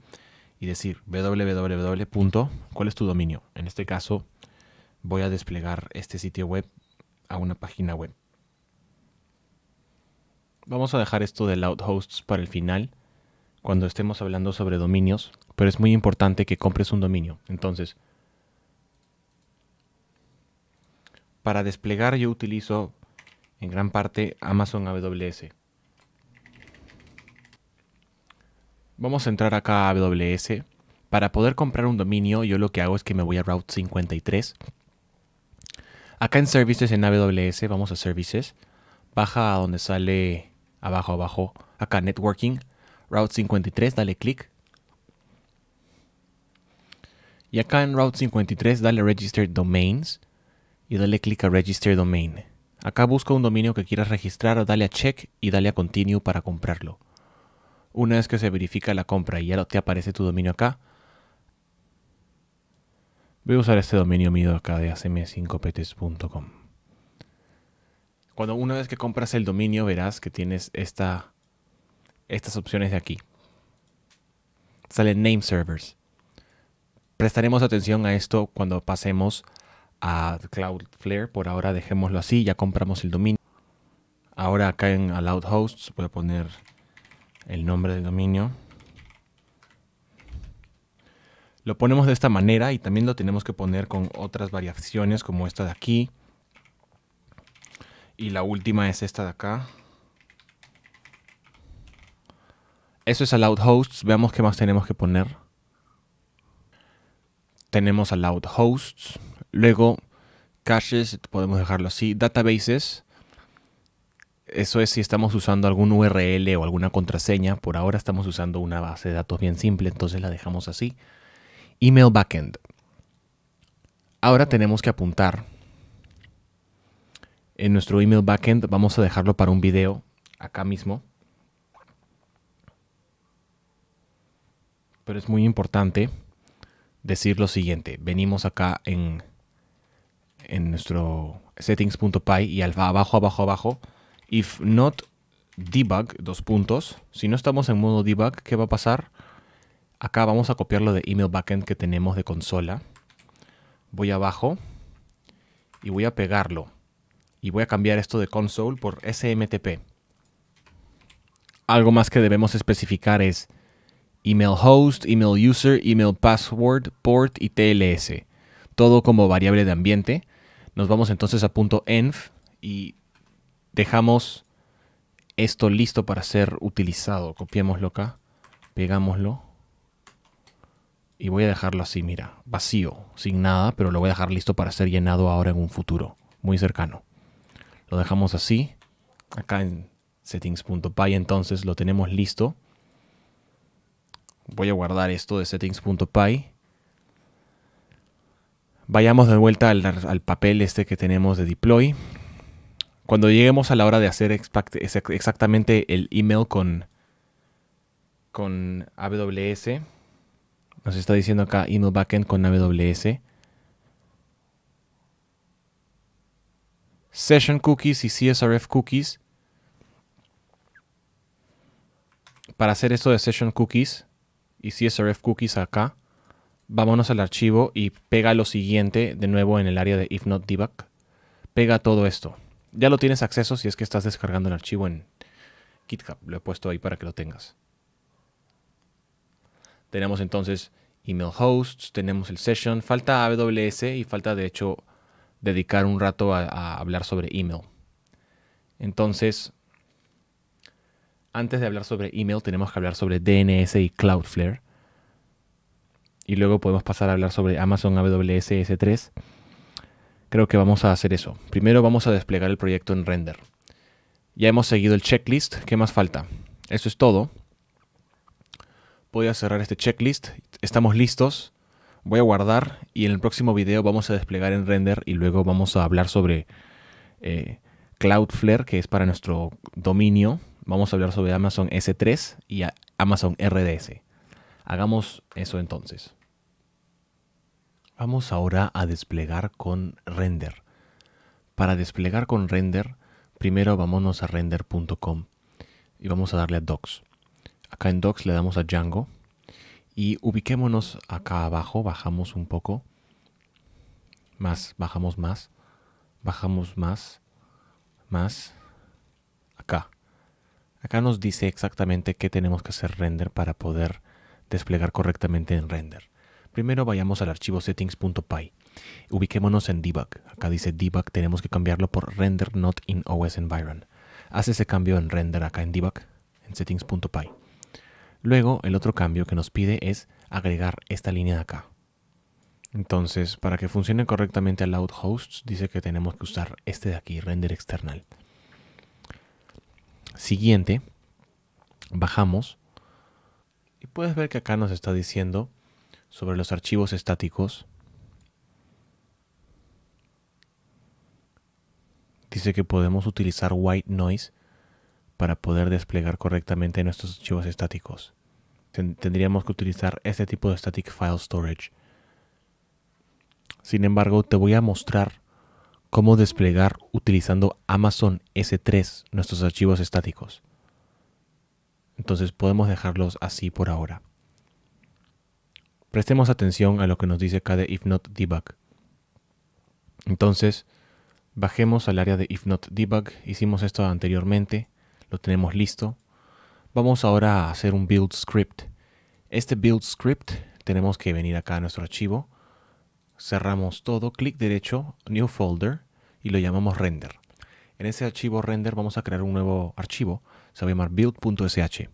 y decir www. ¿Cuál es tu dominio? En este caso, voy a desplegar este sitio web a una página web. Vamos a dejar esto de loud hosts para el final cuando estemos hablando sobre dominios, pero es muy importante que compres un dominio. Entonces, para desplegar yo utilizo en gran parte Amazon AWS. Vamos a entrar acá a AWS. Para poder comprar un dominio, yo lo que hago es que me voy a Route 53. Acá en Services en AWS, vamos a Services. Baja a donde sale abajo, abajo. Acá Networking. Route 53, dale clic. Y acá en Route 53, dale Register Domains y dale clic a Register Domain. Acá busca un dominio que quieras registrar, dale a Check y dale a Continue para comprarlo. Una vez que se verifica la compra y ya te aparece tu dominio acá, voy a usar este dominio mío acá de acm5petes.com. Cuando una vez que compras el dominio verás que tienes esta, estas opciones de aquí. Salen Name Servers. Prestaremos atención a esto cuando pasemos a Cloudflare. Por ahora dejémoslo así, ya compramos el dominio. Ahora acá en Allowed Hosts voy a poner el nombre del dominio. Lo ponemos de esta manera y también lo tenemos que poner con otras variaciones como esta de aquí. Y la última es esta de acá. Eso es allowed hosts. Veamos qué más tenemos que poner. Tenemos allowed hosts. Luego, caches, podemos dejarlo así, databases. Eso es si estamos usando algún URL o alguna contraseña. Por ahora estamos usando una base de datos bien simple, entonces la dejamos así. Email backend. Ahora tenemos que apuntar. En nuestro email backend vamos a dejarlo para un video acá mismo. Pero es muy importante decir lo siguiente. Venimos acá en en nuestro settings.py y abajo, abajo, abajo, if not debug, dos puntos. Si no estamos en modo debug, ¿qué va a pasar? Acá vamos a copiar lo de email backend que tenemos de consola. Voy abajo y voy a pegarlo. Y voy a cambiar esto de console por SMTP. Algo más que debemos especificar es email host, email user, email password, port y TLS. Todo como variable de ambiente nos vamos entonces a punto env y dejamos esto listo para ser utilizado. Copiémoslo acá, pegámoslo. Y voy a dejarlo así, mira, vacío, sin nada, pero lo voy a dejar listo para ser llenado ahora en un futuro, muy cercano. Lo dejamos así, acá en settings.py entonces lo tenemos listo. Voy a guardar esto de settings.py Vayamos de vuelta al, papel este que tenemos de deploy. Cuando lleguemos a la hora de hacer exactamente el email con, con AWS, nos está diciendo acá email backend con AWS. Session cookies y CSRF cookies. Para hacer esto de session cookies y CSRF cookies acá, vámonos al archivo y pega lo siguiente de nuevo en el área de if not debug. Pega todo esto. Ya lo tienes acceso si es que estás descargando el archivo en GitHub. Lo he puesto ahí para que lo tengas. Tenemos entonces email hosts, tenemos el session, falta AWS y falta de hecho dedicar un rato a, a hablar sobre email. Entonces, antes de hablar sobre email tenemos que hablar sobre DNS y Cloudflare y luego podemos pasar a hablar sobre Amazon AWS S3, creo que vamos a hacer eso. Primero vamos a desplegar el proyecto en render. Ya hemos seguido el checklist, ¿qué más falta? Eso es todo. Voy a cerrar este checklist, estamos listos. Voy a guardar y en el próximo video vamos a desplegar en render y luego vamos a hablar sobre eh, Cloudflare, que es para nuestro dominio. Vamos a hablar sobre Amazon S3 y Amazon RDS. Hagamos eso entonces. Vamos ahora a desplegar con render. Para desplegar con render, primero vámonos a render.com y vamos a darle a docs. Acá en docs le damos a Django y ubiquémonos acá abajo, bajamos un poco. Más, bajamos más, bajamos más, más. Acá. Acá nos dice exactamente qué tenemos que hacer render para poder desplegar correctamente en render. Primero vayamos al archivo settings.py. Ubiquémonos en debug. Acá dice debug, tenemos que cambiarlo por render not in OS environment, hace ese cambio en render acá en debug, en settings.py. Luego, el otro cambio que nos pide es agregar esta línea de acá. Entonces, para que funcione correctamente loud hosts, dice que tenemos que usar este de aquí, render external. Siguiente, bajamos puedes ver que acá nos está diciendo sobre los archivos estáticos. Dice que podemos utilizar white noise para poder desplegar correctamente nuestros archivos estáticos. Tendríamos que utilizar este tipo de static file storage. Sin embargo, te voy a mostrar cómo desplegar utilizando Amazon S3 nuestros archivos estáticos. Entonces podemos dejarlos así por ahora. Prestemos atención a lo que nos dice acá de if not debug. Entonces, bajemos al área de if not debug. Hicimos esto anteriormente, lo tenemos listo. Vamos ahora a hacer un build script. Este build script tenemos que venir acá a nuestro archivo. Cerramos todo, clic derecho, new folder y lo llamamos render. En ese archivo render vamos a crear un nuevo archivo se va a llamar build.sh.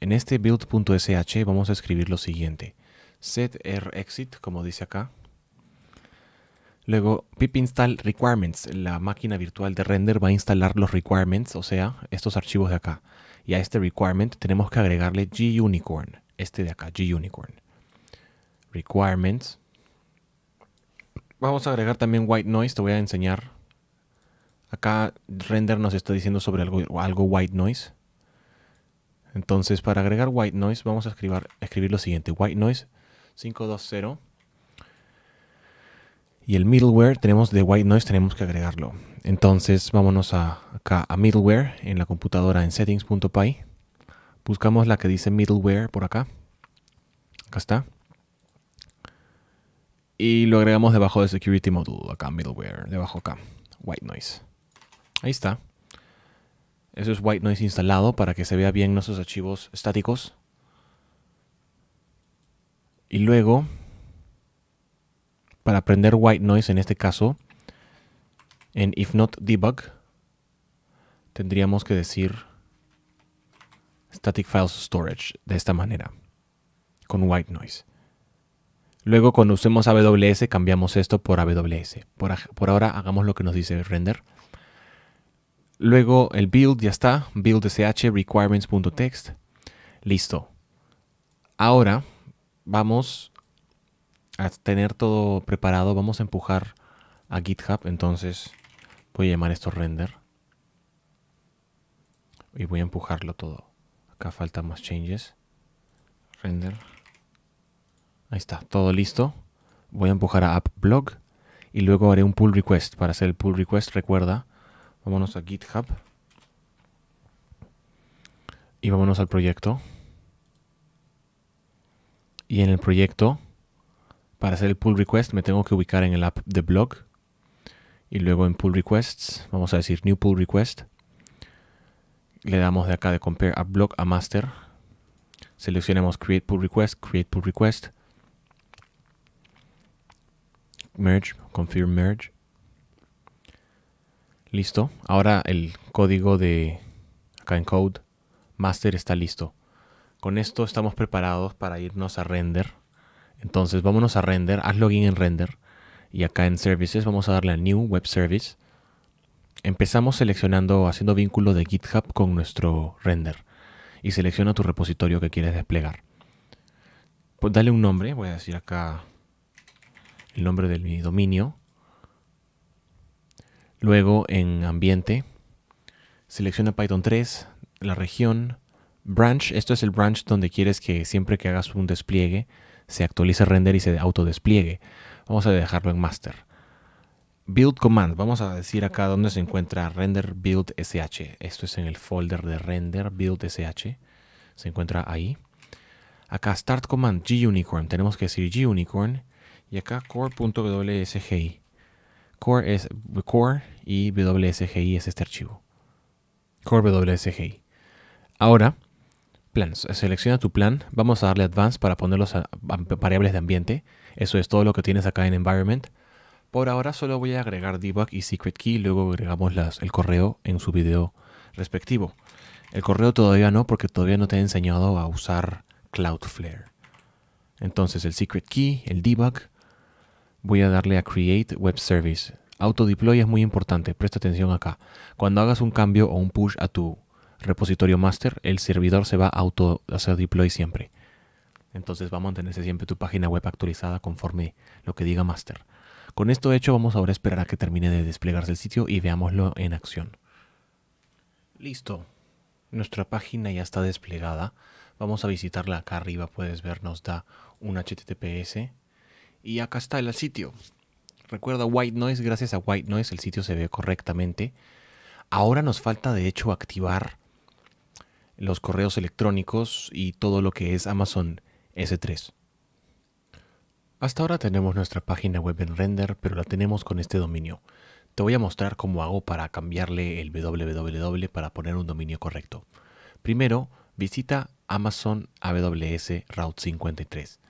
En este build.sh vamos a escribir lo siguiente. Set exit, como dice acá. Luego, pip install requirements. La máquina virtual de render va a instalar los requirements, o sea, estos archivos de acá. Y a este requirement tenemos que agregarle gunicorn. Este de acá, gunicorn. Requirements. Vamos a agregar también white noise. Te voy a enseñar Acá render nos está diciendo sobre algo, algo white noise. Entonces, para agregar white noise, vamos a escribir, escribir lo siguiente. White noise 520. Y el middleware tenemos de white noise, tenemos que agregarlo. Entonces, vámonos a, acá a middleware en la computadora en settings.py. Buscamos la que dice middleware por acá. Acá está. Y lo agregamos debajo de security module, acá middleware, debajo acá, white noise. Ahí está. Eso es white noise instalado para que se vea bien nuestros archivos estáticos. Y luego, para prender white noise en este caso, en if not debug, tendríamos que decir static files storage de esta manera, con white noise. Luego cuando usemos AWS cambiamos esto por AWS. por ahora hagamos lo que nos dice render. Luego el build ya está, build sh Listo. Ahora vamos a tener todo preparado, vamos a empujar a GitHub, entonces voy a llamar esto render. Y voy a empujarlo todo. Acá falta más changes. Render. Ahí está, todo listo. Voy a empujar a app blog y luego haré un pull request. Para hacer el pull request, recuerda, Vámonos a GitHub. Y vámonos al proyecto. Y en el proyecto, para hacer el pull request, me tengo que ubicar en el app de blog. Y luego en pull requests, vamos a decir new pull request. Le damos de acá de compare a blog a master. Seleccionemos create pull request, create pull request. Merge, confirm merge Listo. Ahora el código de acá en Code Master está listo. Con esto estamos preparados para irnos a render. Entonces vámonos a render. Haz login en render. Y acá en Services vamos a darle a New Web Service. Empezamos seleccionando, haciendo vínculo de GitHub con nuestro render. Y selecciona tu repositorio que quieres desplegar. Pues dale un nombre. Voy a decir acá el nombre de mi dominio. Luego en ambiente, selecciona Python 3, la región, branch, esto es el branch donde quieres que siempre que hagas un despliegue se actualice render y se autodespliegue. Vamos a dejarlo en master. Build command, vamos a decir acá donde se encuentra render build sh. Esto es en el folder de render build sh. Se encuentra ahí. Acá start command gunicorn, tenemos que decir gunicorn. Y acá core.wsgi. Core es Core y WSGI es este archivo. Core WSGI. Ahora, plans. Selecciona tu plan. Vamos a darle advance para poner los variables de ambiente. Eso es todo lo que tienes acá en Environment. Por ahora solo voy a agregar debug y secret key, luego agregamos el correo en su video respectivo. El correo todavía no, porque todavía no te he enseñado a usar Cloudflare. Entonces el secret key, el debug, voy a darle a Create Web Service. Autodeploy es muy importante, presta atención acá. Cuando hagas un cambio o un push a tu repositorio master, el servidor se va a auto hacer deploy siempre. Entonces va a mantenerse siempre tu página web actualizada conforme lo que diga master. Con esto hecho, vamos ahora a esperar a que termine de desplegarse el sitio y veámoslo en acción. Listo. Nuestra página ya está desplegada. Vamos a visitarla acá arriba, puedes ver, nos da un HTTPS y acá está el sitio. Recuerda White Noise, gracias a White Noise el sitio se ve correctamente. Ahora nos falta de hecho activar los correos electrónicos y todo lo que es Amazon S3. Hasta ahora tenemos nuestra página web en render, pero la tenemos con este dominio. Te voy a mostrar cómo hago para cambiarle el www para poner un dominio correcto. Primero, visita Amazon AWS Route 53.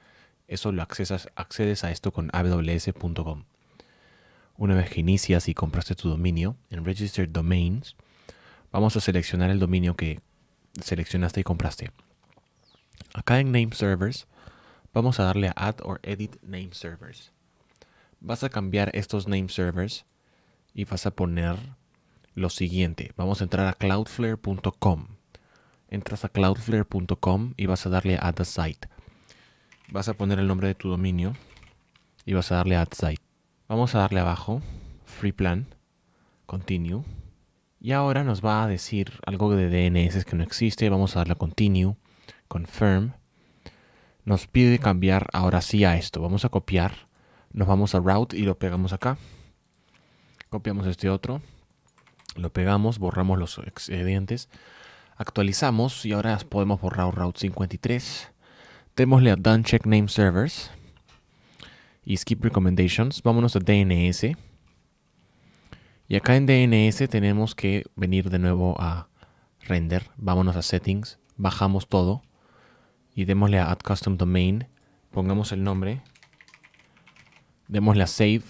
Eso lo accedes a esto con aws.com. Una vez que inicias y compraste tu dominio, en Registered Domains, vamos a seleccionar el dominio que seleccionaste y compraste. Acá en Name Servers, vamos a darle a Add or Edit Name Servers. Vas a cambiar estos Name Servers y vas a poner lo siguiente. Vamos a entrar a cloudflare.com. Entras a cloudflare.com y vas a darle a Add a Site. Vas a poner el nombre de tu dominio y vas a darle a Site. Vamos a darle abajo, Free Plan, Continue. Y ahora nos va a decir algo de DNS que no existe. Vamos a darle Continue, Confirm. Nos pide cambiar ahora sí a esto. Vamos a copiar. Nos vamos a Route y lo pegamos acá. Copiamos este otro. Lo pegamos, borramos los excedentes. Actualizamos y ahora podemos borrar Route 53 démosle a Done Check Name Servers y Skip Recommendations. Vámonos a DNS. Y acá en DNS tenemos que venir de nuevo a Render. Vámonos a Settings. Bajamos todo. Y démosle a Add Custom Domain. Pongamos el nombre. Démosle a Save.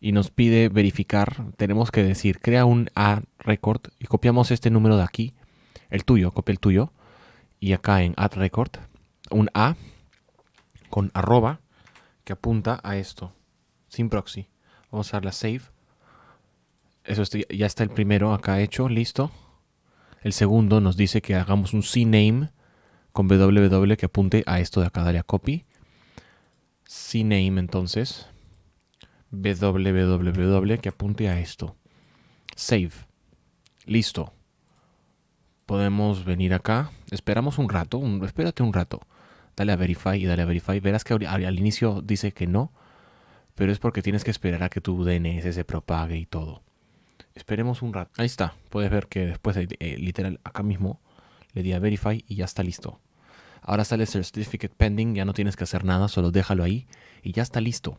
Y nos pide verificar. Tenemos que decir, crea un A record. Y copiamos este número de aquí. El tuyo, copia el tuyo. Y acá en Add Record un A con arroba que apunta a esto, sin proxy. Vamos a darle a save. Eso ya está el primero acá hecho, listo. El segundo nos dice que hagamos un CNAME con www que apunte a esto de acá, dale a copy. CNAME entonces, www que apunte a esto. Save. Listo. Podemos venir acá. Esperamos un rato, espérate un rato dale a verify y dale a verify. Verás que al inicio dice que no, pero es porque tienes que esperar a que tu DNS se propague y todo. Esperemos un rato. Ahí está, puedes ver que después, eh, eh, literal, acá mismo le di a verify y ya está listo. Ahora sale certificate pending, ya no tienes que hacer nada, solo déjalo ahí y ya está listo.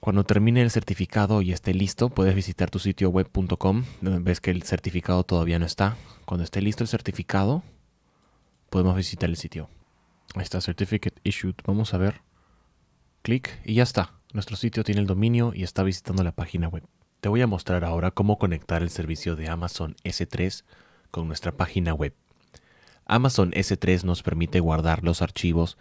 Cuando termine el certificado y esté listo, puedes visitar tu sitio web.com. Ves que el certificado todavía no está. Cuando esté listo el certificado, podemos visitar el sitio. Ahí está, Certificate Issued. Vamos a ver. Clic y ya está. Nuestro sitio tiene el dominio y está visitando la página web. Te voy a mostrar ahora cómo conectar el servicio de Amazon S3 con nuestra página web. Amazon S3 nos permite guardar los archivos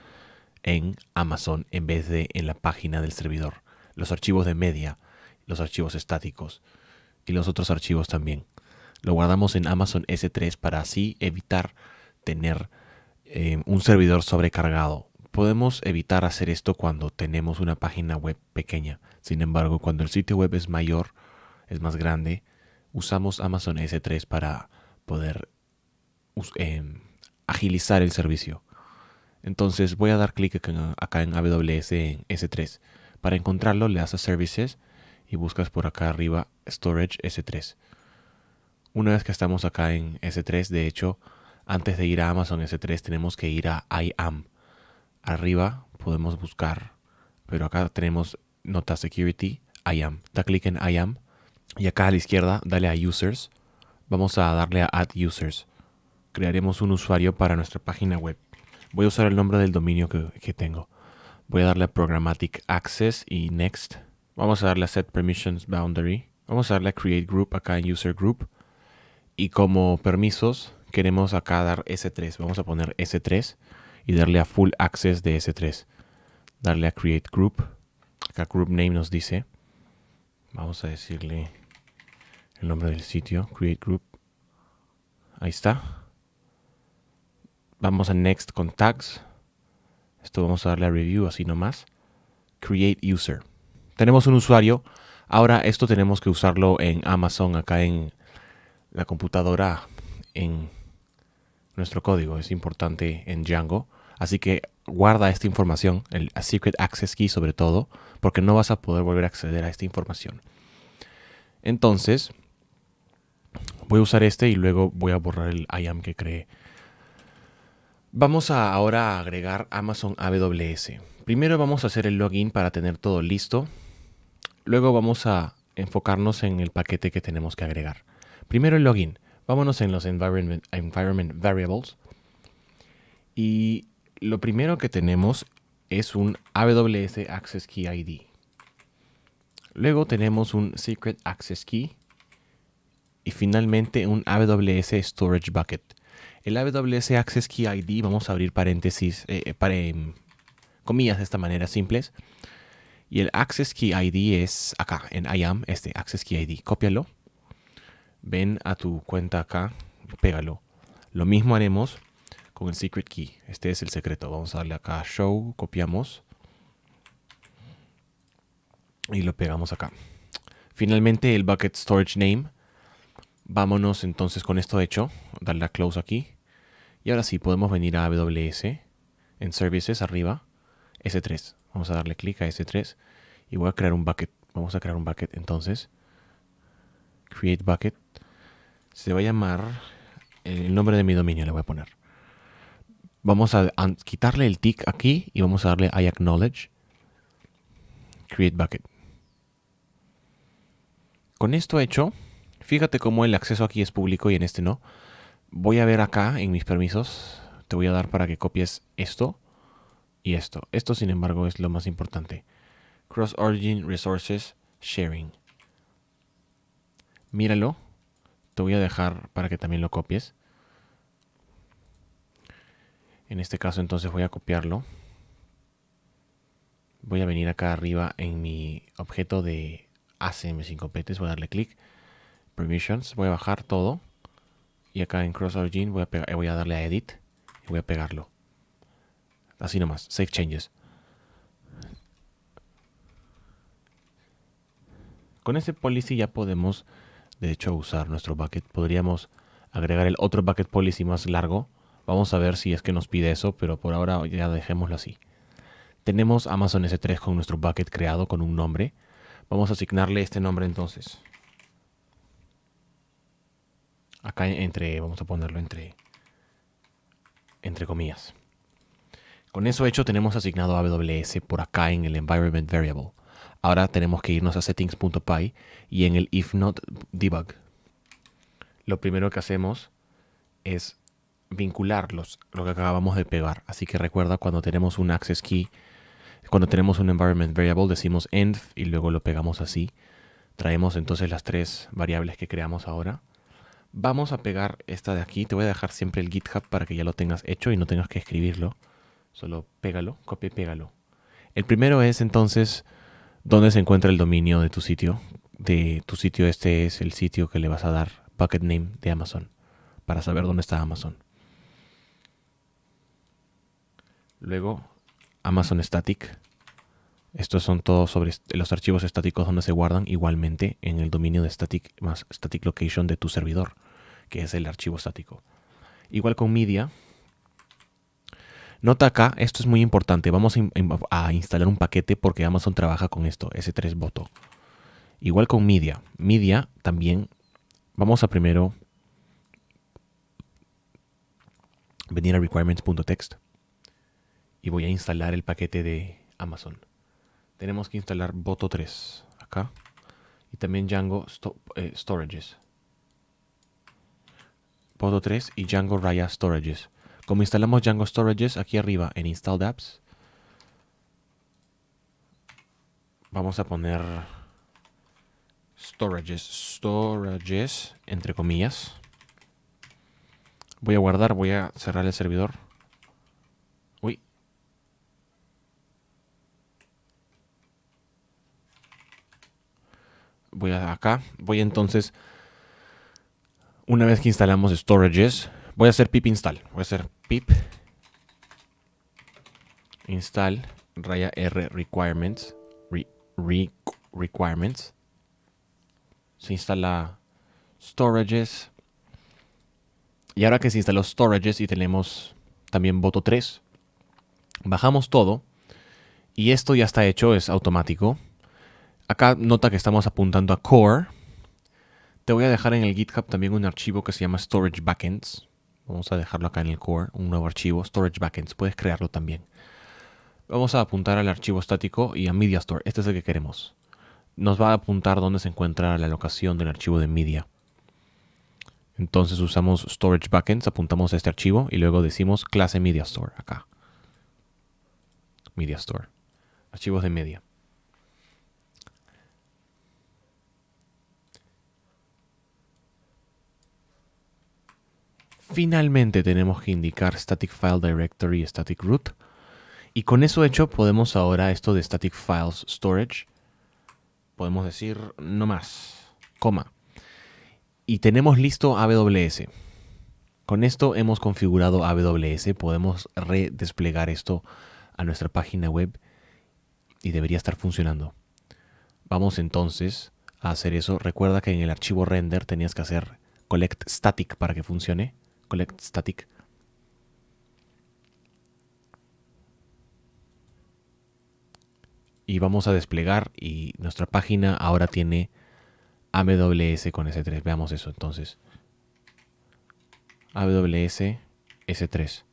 en Amazon en vez de en la página del servidor. Los archivos de media, los archivos estáticos y los otros archivos también. Lo guardamos en Amazon S3 para así evitar tener eh, un servidor sobrecargado. Podemos evitar hacer esto cuando tenemos una página web pequeña. Sin embargo, cuando el sitio web es mayor, es más grande, usamos Amazon S3 para poder em, agilizar el servicio. Entonces voy a dar clic acá en AWS en S3. Para encontrarlo le das a Services y buscas por acá arriba Storage S3. Una vez que estamos acá en S3, de hecho, antes de ir a Amazon S3 tenemos que ir a IAM. Arriba podemos buscar, pero acá tenemos nota security, IAM. Da clic en IAM y acá a la izquierda dale a users. Vamos a darle a add users. Crearemos un usuario para nuestra página web. Voy a usar el nombre del dominio que, tengo. Voy a darle a programmatic access y next. Vamos a darle a set permissions boundary. Vamos a darle a create group acá en user group. Y como permisos queremos acá dar S3. Vamos a poner S3 y darle a Full Access de S3. Darle a Create Group. Acá Group Name nos dice. Vamos a decirle el nombre del sitio. Create Group. Ahí está. Vamos a Next con Tags. Esto vamos a darle a Review así nomás. Create User. Tenemos un usuario. Ahora esto tenemos que usarlo en Amazon, acá en la computadora, en nuestro código, es importante en Django. Así que guarda esta información, el Secret Access Key sobre todo, porque no vas a poder volver a acceder a esta información. Entonces, voy a usar este y luego voy a borrar el IAM que creé. Vamos a ahora agregar Amazon AWS. Primero vamos a hacer el login para tener todo listo. Luego vamos a enfocarnos en el paquete que tenemos que agregar. Primero el login. Vámonos en los environment, variables. Y lo primero que tenemos es un AWS Access Key ID. Luego tenemos un Secret Access Key. Y finalmente un AWS Storage Bucket. El AWS Access Key ID, vamos a abrir paréntesis, eh, eh, em, comillas de esta manera simples. Y el Access Key ID es acá, en IAM, este Access Key ID. Cópialo ven a tu cuenta acá, pégalo. Lo mismo haremos con el secret key. Este es el secreto. Vamos a darle acá a show, copiamos y lo pegamos acá. Finalmente el bucket storage name. Vámonos entonces con esto hecho, darle a close aquí. Y ahora sí, podemos venir a AWS en services arriba, S3. Vamos a darle clic a S3 y voy a crear un bucket. Vamos a crear un bucket entonces. Create bucket. Se va a llamar eh, el nombre de mi dominio, le voy a poner. Vamos a, quitarle el tick aquí y vamos a darle I acknowledge. Create bucket. Con esto hecho, fíjate cómo el acceso aquí es público y en este no. Voy a ver acá en mis permisos. Te voy a dar para que copies esto y esto. Esto, sin embargo, es lo más importante. Cross Origin Resources Sharing. Míralo te voy a dejar para que también lo copies. En este caso entonces voy a copiarlo. Voy a venir acá arriba en mi objeto de ACM5 competes. Voy a darle clic. Permissions. Voy a bajar todo. Y acá en Cross Origin eh, voy a, darle a Edit. Y voy a pegarlo. Así nomás. Save Changes. Con ese policy ya podemos de hecho usar nuestro bucket. Podríamos agregar el otro bucket policy más largo. Vamos a ver si es que nos pide eso, pero por ahora ya dejémoslo así. Tenemos Amazon S3 con nuestro bucket creado con un nombre. Vamos a asignarle este nombre entonces. Acá entre, vamos a ponerlo entre, entre comillas. Con eso hecho tenemos asignado AWS por acá en el environment variable. Ahora tenemos que irnos a settings.py y en el if not debug. Lo primero que hacemos es vincularlos, lo que acabamos de pegar. Así que recuerda cuando tenemos un access key, cuando tenemos un environment variable, decimos env y luego lo pegamos así. Traemos entonces las tres variables que creamos ahora. Vamos a pegar esta de aquí. Te voy a dejar siempre el GitHub para que ya lo tengas hecho y no tengas que escribirlo. Solo pégalo, copia y pégalo. El primero es entonces dónde se encuentra el dominio de tu sitio. De tu sitio, este es el sitio que le vas a dar bucket name de Amazon para saber dónde está Amazon. Luego, Amazon Static. Estos son todos sobre los archivos estáticos donde se guardan igualmente en el dominio de static más static location de tu servidor, que es el archivo estático. Igual con media, Nota acá, esto es muy importante. Vamos a, instalar un paquete porque Amazon trabaja con esto, S3 Boto. Igual con Media. Media también. Vamos a primero venir a requirements.txt. y voy a instalar el paquete de Amazon. Tenemos que instalar Boto 3 acá y también Django eh, Storages. Boto 3 y Django Raya Storages. Como instalamos Django Storages aquí arriba en Install Apps, vamos a poner Storages, Storages, entre comillas. Voy a guardar, voy a cerrar el servidor. Uy. Voy a acá. Voy entonces, una vez que instalamos Storages, Voy a hacer pip install. Voy a hacer pip install raya r requirements re, requirements. Se instala storages. Y ahora que se instaló storages y tenemos también voto 3, bajamos todo. Y esto ya está hecho, es automático. Acá nota que estamos apuntando a core. Te voy a dejar en el GitHub también un archivo que se llama storage backends Vamos a dejarlo acá en el core, un nuevo archivo, storage backends, puedes crearlo también. Vamos a apuntar al archivo estático y a media store, este es el que queremos. Nos va a apuntar dónde se encuentra la locación del archivo de media. Entonces usamos storage backends, apuntamos a este archivo y luego decimos clase media store acá. Media store, archivos de media. Finalmente tenemos que indicar static file directory static root. Y con eso hecho podemos ahora esto de static files storage. Podemos decir no más, coma. Y tenemos listo AWS. Con esto hemos configurado AWS, podemos redesplegar esto a nuestra página web y debería estar funcionando. Vamos entonces a hacer eso. Recuerda que en el archivo render tenías que hacer collect static para que funcione collect static. Y vamos a desplegar y nuestra página ahora tiene AWS con S3. Veamos eso entonces. AWS S3.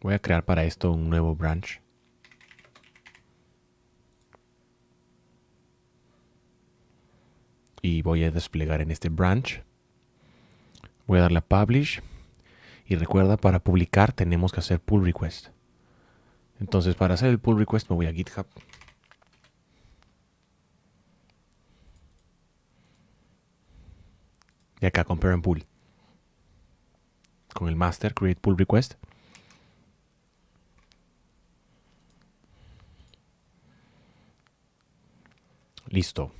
Voy a crear para esto un nuevo branch. y voy a desplegar en este branch. Voy a darle a publish y recuerda para publicar tenemos que hacer pull request. Entonces para hacer el pull request me voy a GitHub. Y acá compare and pull. Con el master create pull request. Listo.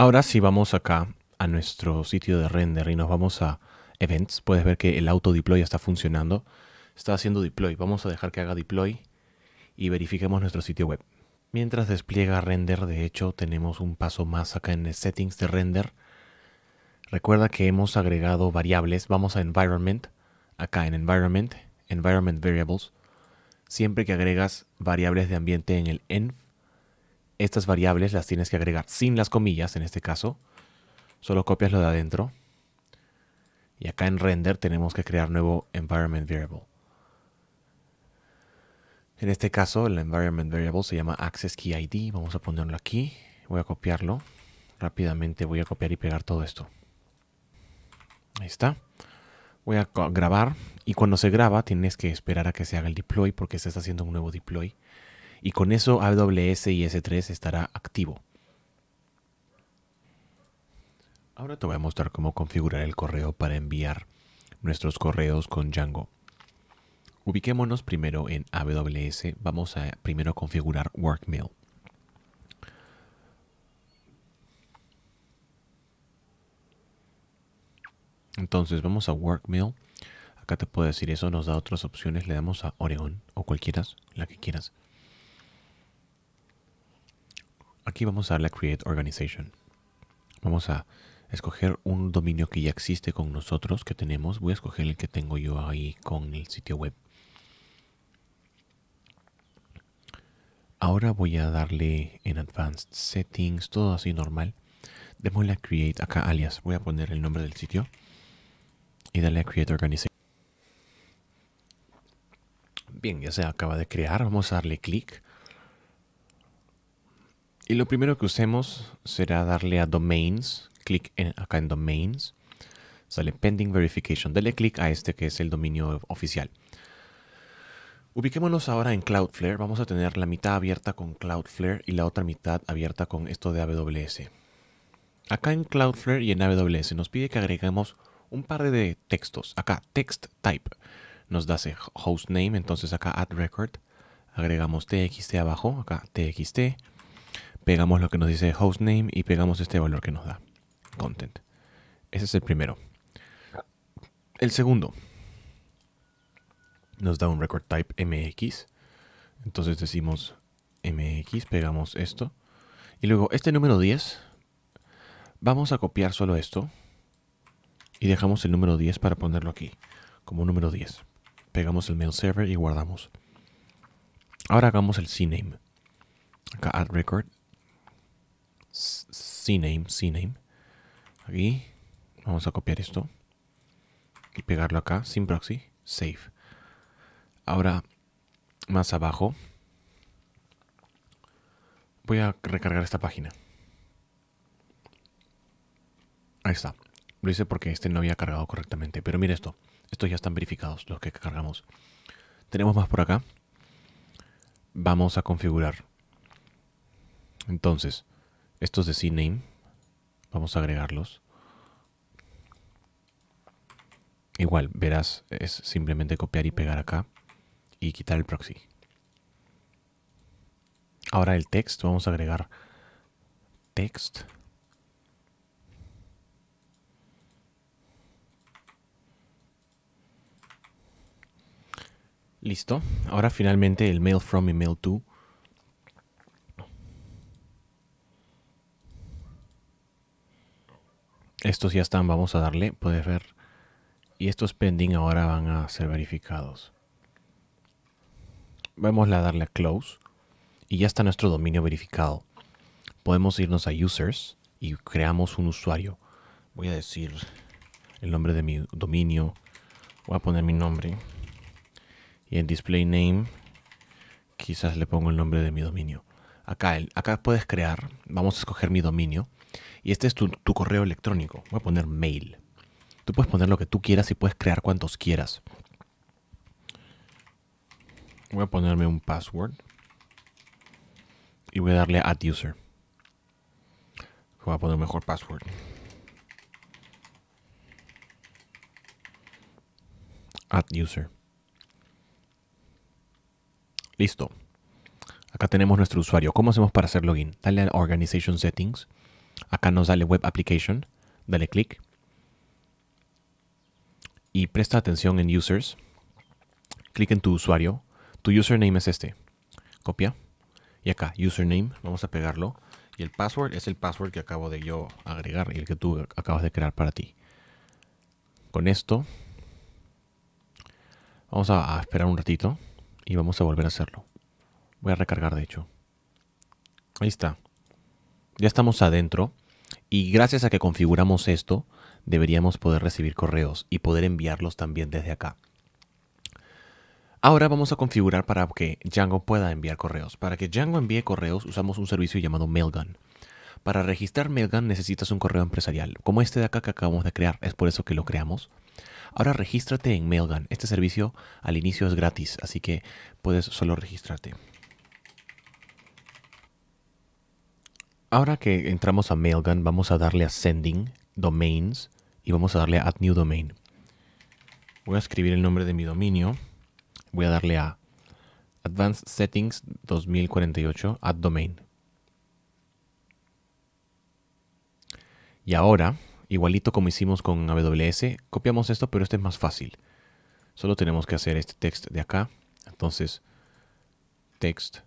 Ahora si vamos acá a nuestro sitio de render y nos vamos a events. Puedes ver que el auto deploy está funcionando. Está haciendo deploy. Vamos a dejar que haga deploy y verifiquemos nuestro sitio web. Mientras despliega render, de hecho, tenemos un paso más acá en settings de render. Recuerda que hemos agregado variables. Vamos a environment. Acá en environment, environment variables. Siempre que agregas variables de ambiente en el env, estas variables las tienes que agregar sin las comillas en este caso. Solo copias lo de adentro. Y acá en render tenemos que crear nuevo environment variable. En este caso el environment variable se llama access key ID. Vamos a ponerlo aquí. Voy a copiarlo. Rápidamente voy a copiar y pegar todo esto. Ahí está. Voy a grabar y cuando se graba tienes que esperar a que se haga el deploy porque se está haciendo un nuevo deploy y con eso AWS y S3 estará activo. Ahora te voy a mostrar cómo configurar el correo para enviar nuestros correos con Django. Ubiquémonos primero en AWS. Vamos a primero configurar Workmail. Entonces vamos a Workmail. Acá te puedo decir eso, nos da otras opciones. Le damos a Oregon o cualquiera, la que quieras. Aquí vamos a darle a Create Organization. Vamos a escoger un dominio que ya existe con nosotros, que tenemos. Voy a escoger el que tengo yo ahí con el sitio web. Ahora voy a darle en Advanced Settings, todo así normal. Démosle a Create, acá alias. Voy a poner el nombre del sitio y darle a Create Organization. Bien, ya se acaba de crear. Vamos a darle clic y lo primero que usemos será darle a Domains, clic acá en Domains, sale Pending Verification, dale clic a este que es el dominio oficial. Ubiquémonos ahora en Cloudflare, vamos a tener la mitad abierta con Cloudflare y la otra mitad abierta con esto de AWS. Acá en Cloudflare y en AWS nos pide que agreguemos un par de textos. Acá, text type, nos da ese Name, entonces acá add record, agregamos txt abajo, acá txt, pegamos lo que nos dice hostname y pegamos este valor que nos da, content. Ese es el primero. El segundo nos da un record type mx. Entonces decimos mx, pegamos esto. Y luego este número 10, vamos a copiar solo esto. Y dejamos el número 10 para ponerlo aquí, como número 10. Pegamos el mail server y guardamos. Ahora hagamos el CNAME. Acá add record CNAME, CNAME. Aquí vamos a copiar esto y pegarlo acá sin proxy, save. Ahora, más abajo, voy a recargar esta página. Ahí está. Lo hice porque este no había cargado correctamente. Pero mira esto. Estos ya están verificados, los que cargamos. Tenemos más por acá. Vamos a configurar. Entonces, estos de CNAME. Vamos a agregarlos. Igual, verás, es simplemente copiar y pegar acá y quitar el proxy. Ahora el texto, vamos a agregar text. Listo. Ahora finalmente el mail from y mail to Estos ya están, vamos a darle, puedes ver. Y estos pending ahora van a ser verificados. Vamos a darle a close. Y ya está nuestro dominio verificado. Podemos irnos a users y creamos un usuario. Voy a decir el nombre de mi dominio. Voy a poner mi nombre. Y en display name quizás le pongo el nombre de mi dominio. Acá, acá puedes crear. Vamos a escoger mi dominio y este es tu, correo electrónico. Voy a poner mail. Tú puedes poner lo que tú quieras y puedes crear cuantos quieras. Voy a ponerme un password. Y voy a darle add user. Voy a poner mejor password. Add user. Listo. Acá tenemos nuestro usuario. ¿Cómo hacemos para hacer login? Dale a Organization Settings. Acá nos sale Web Application. Dale clic. Y presta atención en Users. Clic en tu usuario. Tu username es este. Copia. Y acá, username. Vamos a pegarlo. Y el password es el password que acabo de yo agregar y el que tú acabas de crear para ti. Con esto, vamos a, a esperar un ratito y vamos a volver a hacerlo. Voy a recargar, de hecho. Ahí está ya estamos adentro y gracias a que configuramos esto, deberíamos poder recibir correos y poder enviarlos también desde acá. Ahora vamos a configurar para que Django pueda enviar correos. Para que Django envíe correos usamos un servicio llamado Mailgun. Para registrar Mailgun necesitas un correo empresarial, como este de acá que acabamos de crear, es por eso que lo creamos. Ahora regístrate en Mailgun. Este servicio al inicio es gratis, así que puedes solo registrarte. Ahora que entramos a Mailgun, vamos a darle a Sending, Domains, y vamos a darle a Add New Domain. Voy a escribir el nombre de mi dominio. Voy a darle a Advanced Settings 2048, Add Domain. Y ahora, igualito como hicimos con AWS, copiamos esto, pero este es más fácil. Solo tenemos que hacer este text de acá. Entonces, text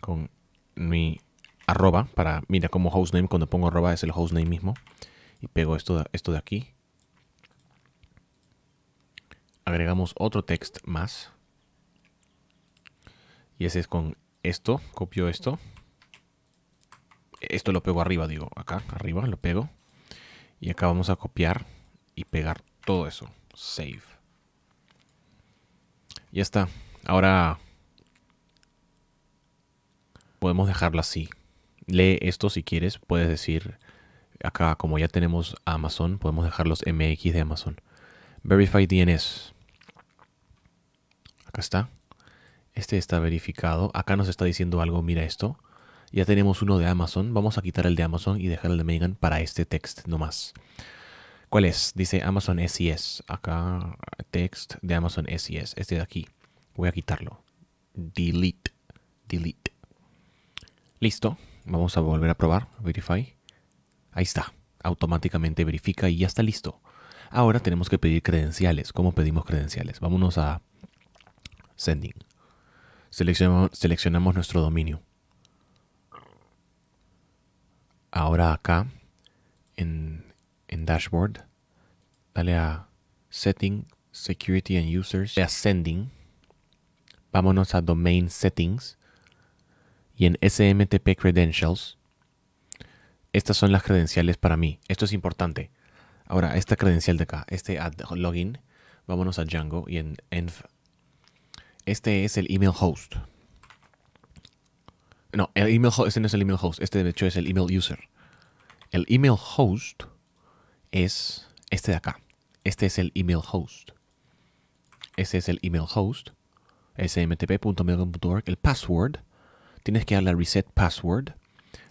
con mi arroba para, mira como hostname, cuando pongo arroba es el hostname mismo. Y pego esto, esto de aquí. Agregamos otro text más. Y ese es con esto, copio esto. Esto lo pego arriba, digo, acá, arriba, lo pego. Y acá vamos a copiar y pegar todo eso. Save. Ya está. Ahora podemos dejarlo así. Lee esto si quieres, puedes decir acá como ya tenemos Amazon, podemos dejar los MX de Amazon. Verify DNS. Acá está. Este está verificado. Acá nos está diciendo algo, mira esto. Ya tenemos uno de Amazon. Vamos a quitar el de Amazon y dejar el de Megan para este text nomás. ¿Cuál es? Dice Amazon SES. E acá text de Amazon SES. E este de aquí. Voy a quitarlo. Delete. Delete. Listo. Vamos a volver a probar. Verify. Ahí está. Automáticamente verifica y ya está listo. Ahora tenemos que pedir credenciales. ¿Cómo pedimos credenciales? Vámonos a Sending. Seleccionamos, nuestro dominio. Ahora acá, en, Dashboard, dale a Setting, Security and Users, a Sending. Vámonos a Domain Settings y en SMTP Credentials, estas son las credenciales para mí. Esto es importante. Ahora, esta credencial de acá, este ad login, vámonos a Django y en env. Este es el email host. No, el email host, este no es el email host, este de hecho es el email user. El email host es este de acá. Este es el email host. Este es el email host, smtp.mailgun.org. El password tienes que darle a Reset Password,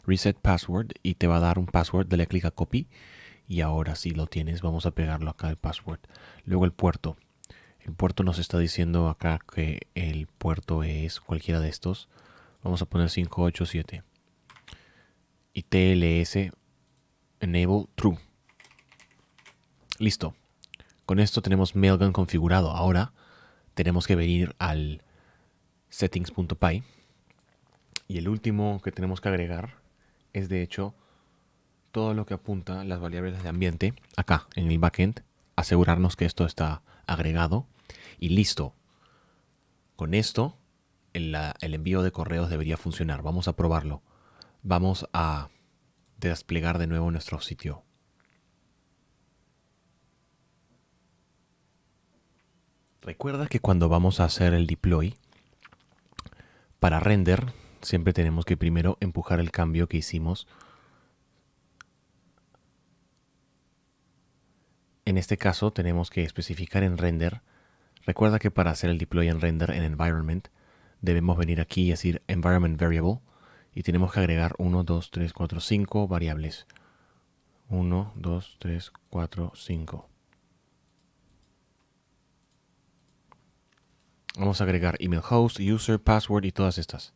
Reset Password y te va a dar un password, dale clic a Copy y ahora sí lo tienes, vamos a pegarlo acá el password. Luego el puerto, el puerto nos está diciendo acá que el puerto es cualquiera de estos, vamos a poner 587 y TLS Enable True. Listo. Con esto tenemos Mailgun configurado. Ahora tenemos que venir al settings.py y el último que tenemos que agregar es de hecho todo lo que apunta las variables de ambiente acá en el backend, asegurarnos que esto está agregado y listo. Con esto el, el envío de correos debería funcionar. Vamos a probarlo. Vamos a desplegar de nuevo nuestro sitio. Recuerda que cuando vamos a hacer el deploy para render Siempre tenemos que primero empujar el cambio que hicimos. En este caso tenemos que especificar en render. Recuerda que para hacer el deploy en render en environment debemos venir aquí y decir environment variable y tenemos que agregar 1, 2, 3, 4, 5 variables. 1, 2, 3, 4, 5. Vamos a agregar email host, user, password y todas estas.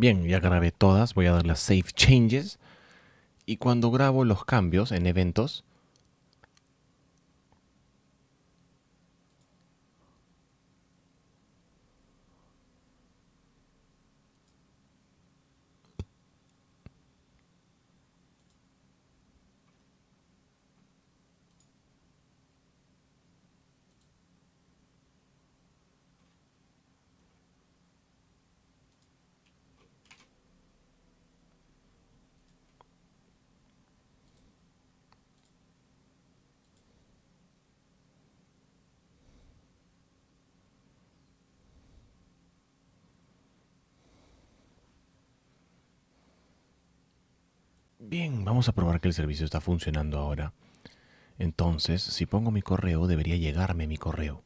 Bien, ya grabé todas, voy a darle a Save Changes. Y cuando grabo los cambios en eventos, Vamos a probar que el servicio está funcionando ahora. Entonces, si pongo mi correo, debería llegarme mi correo.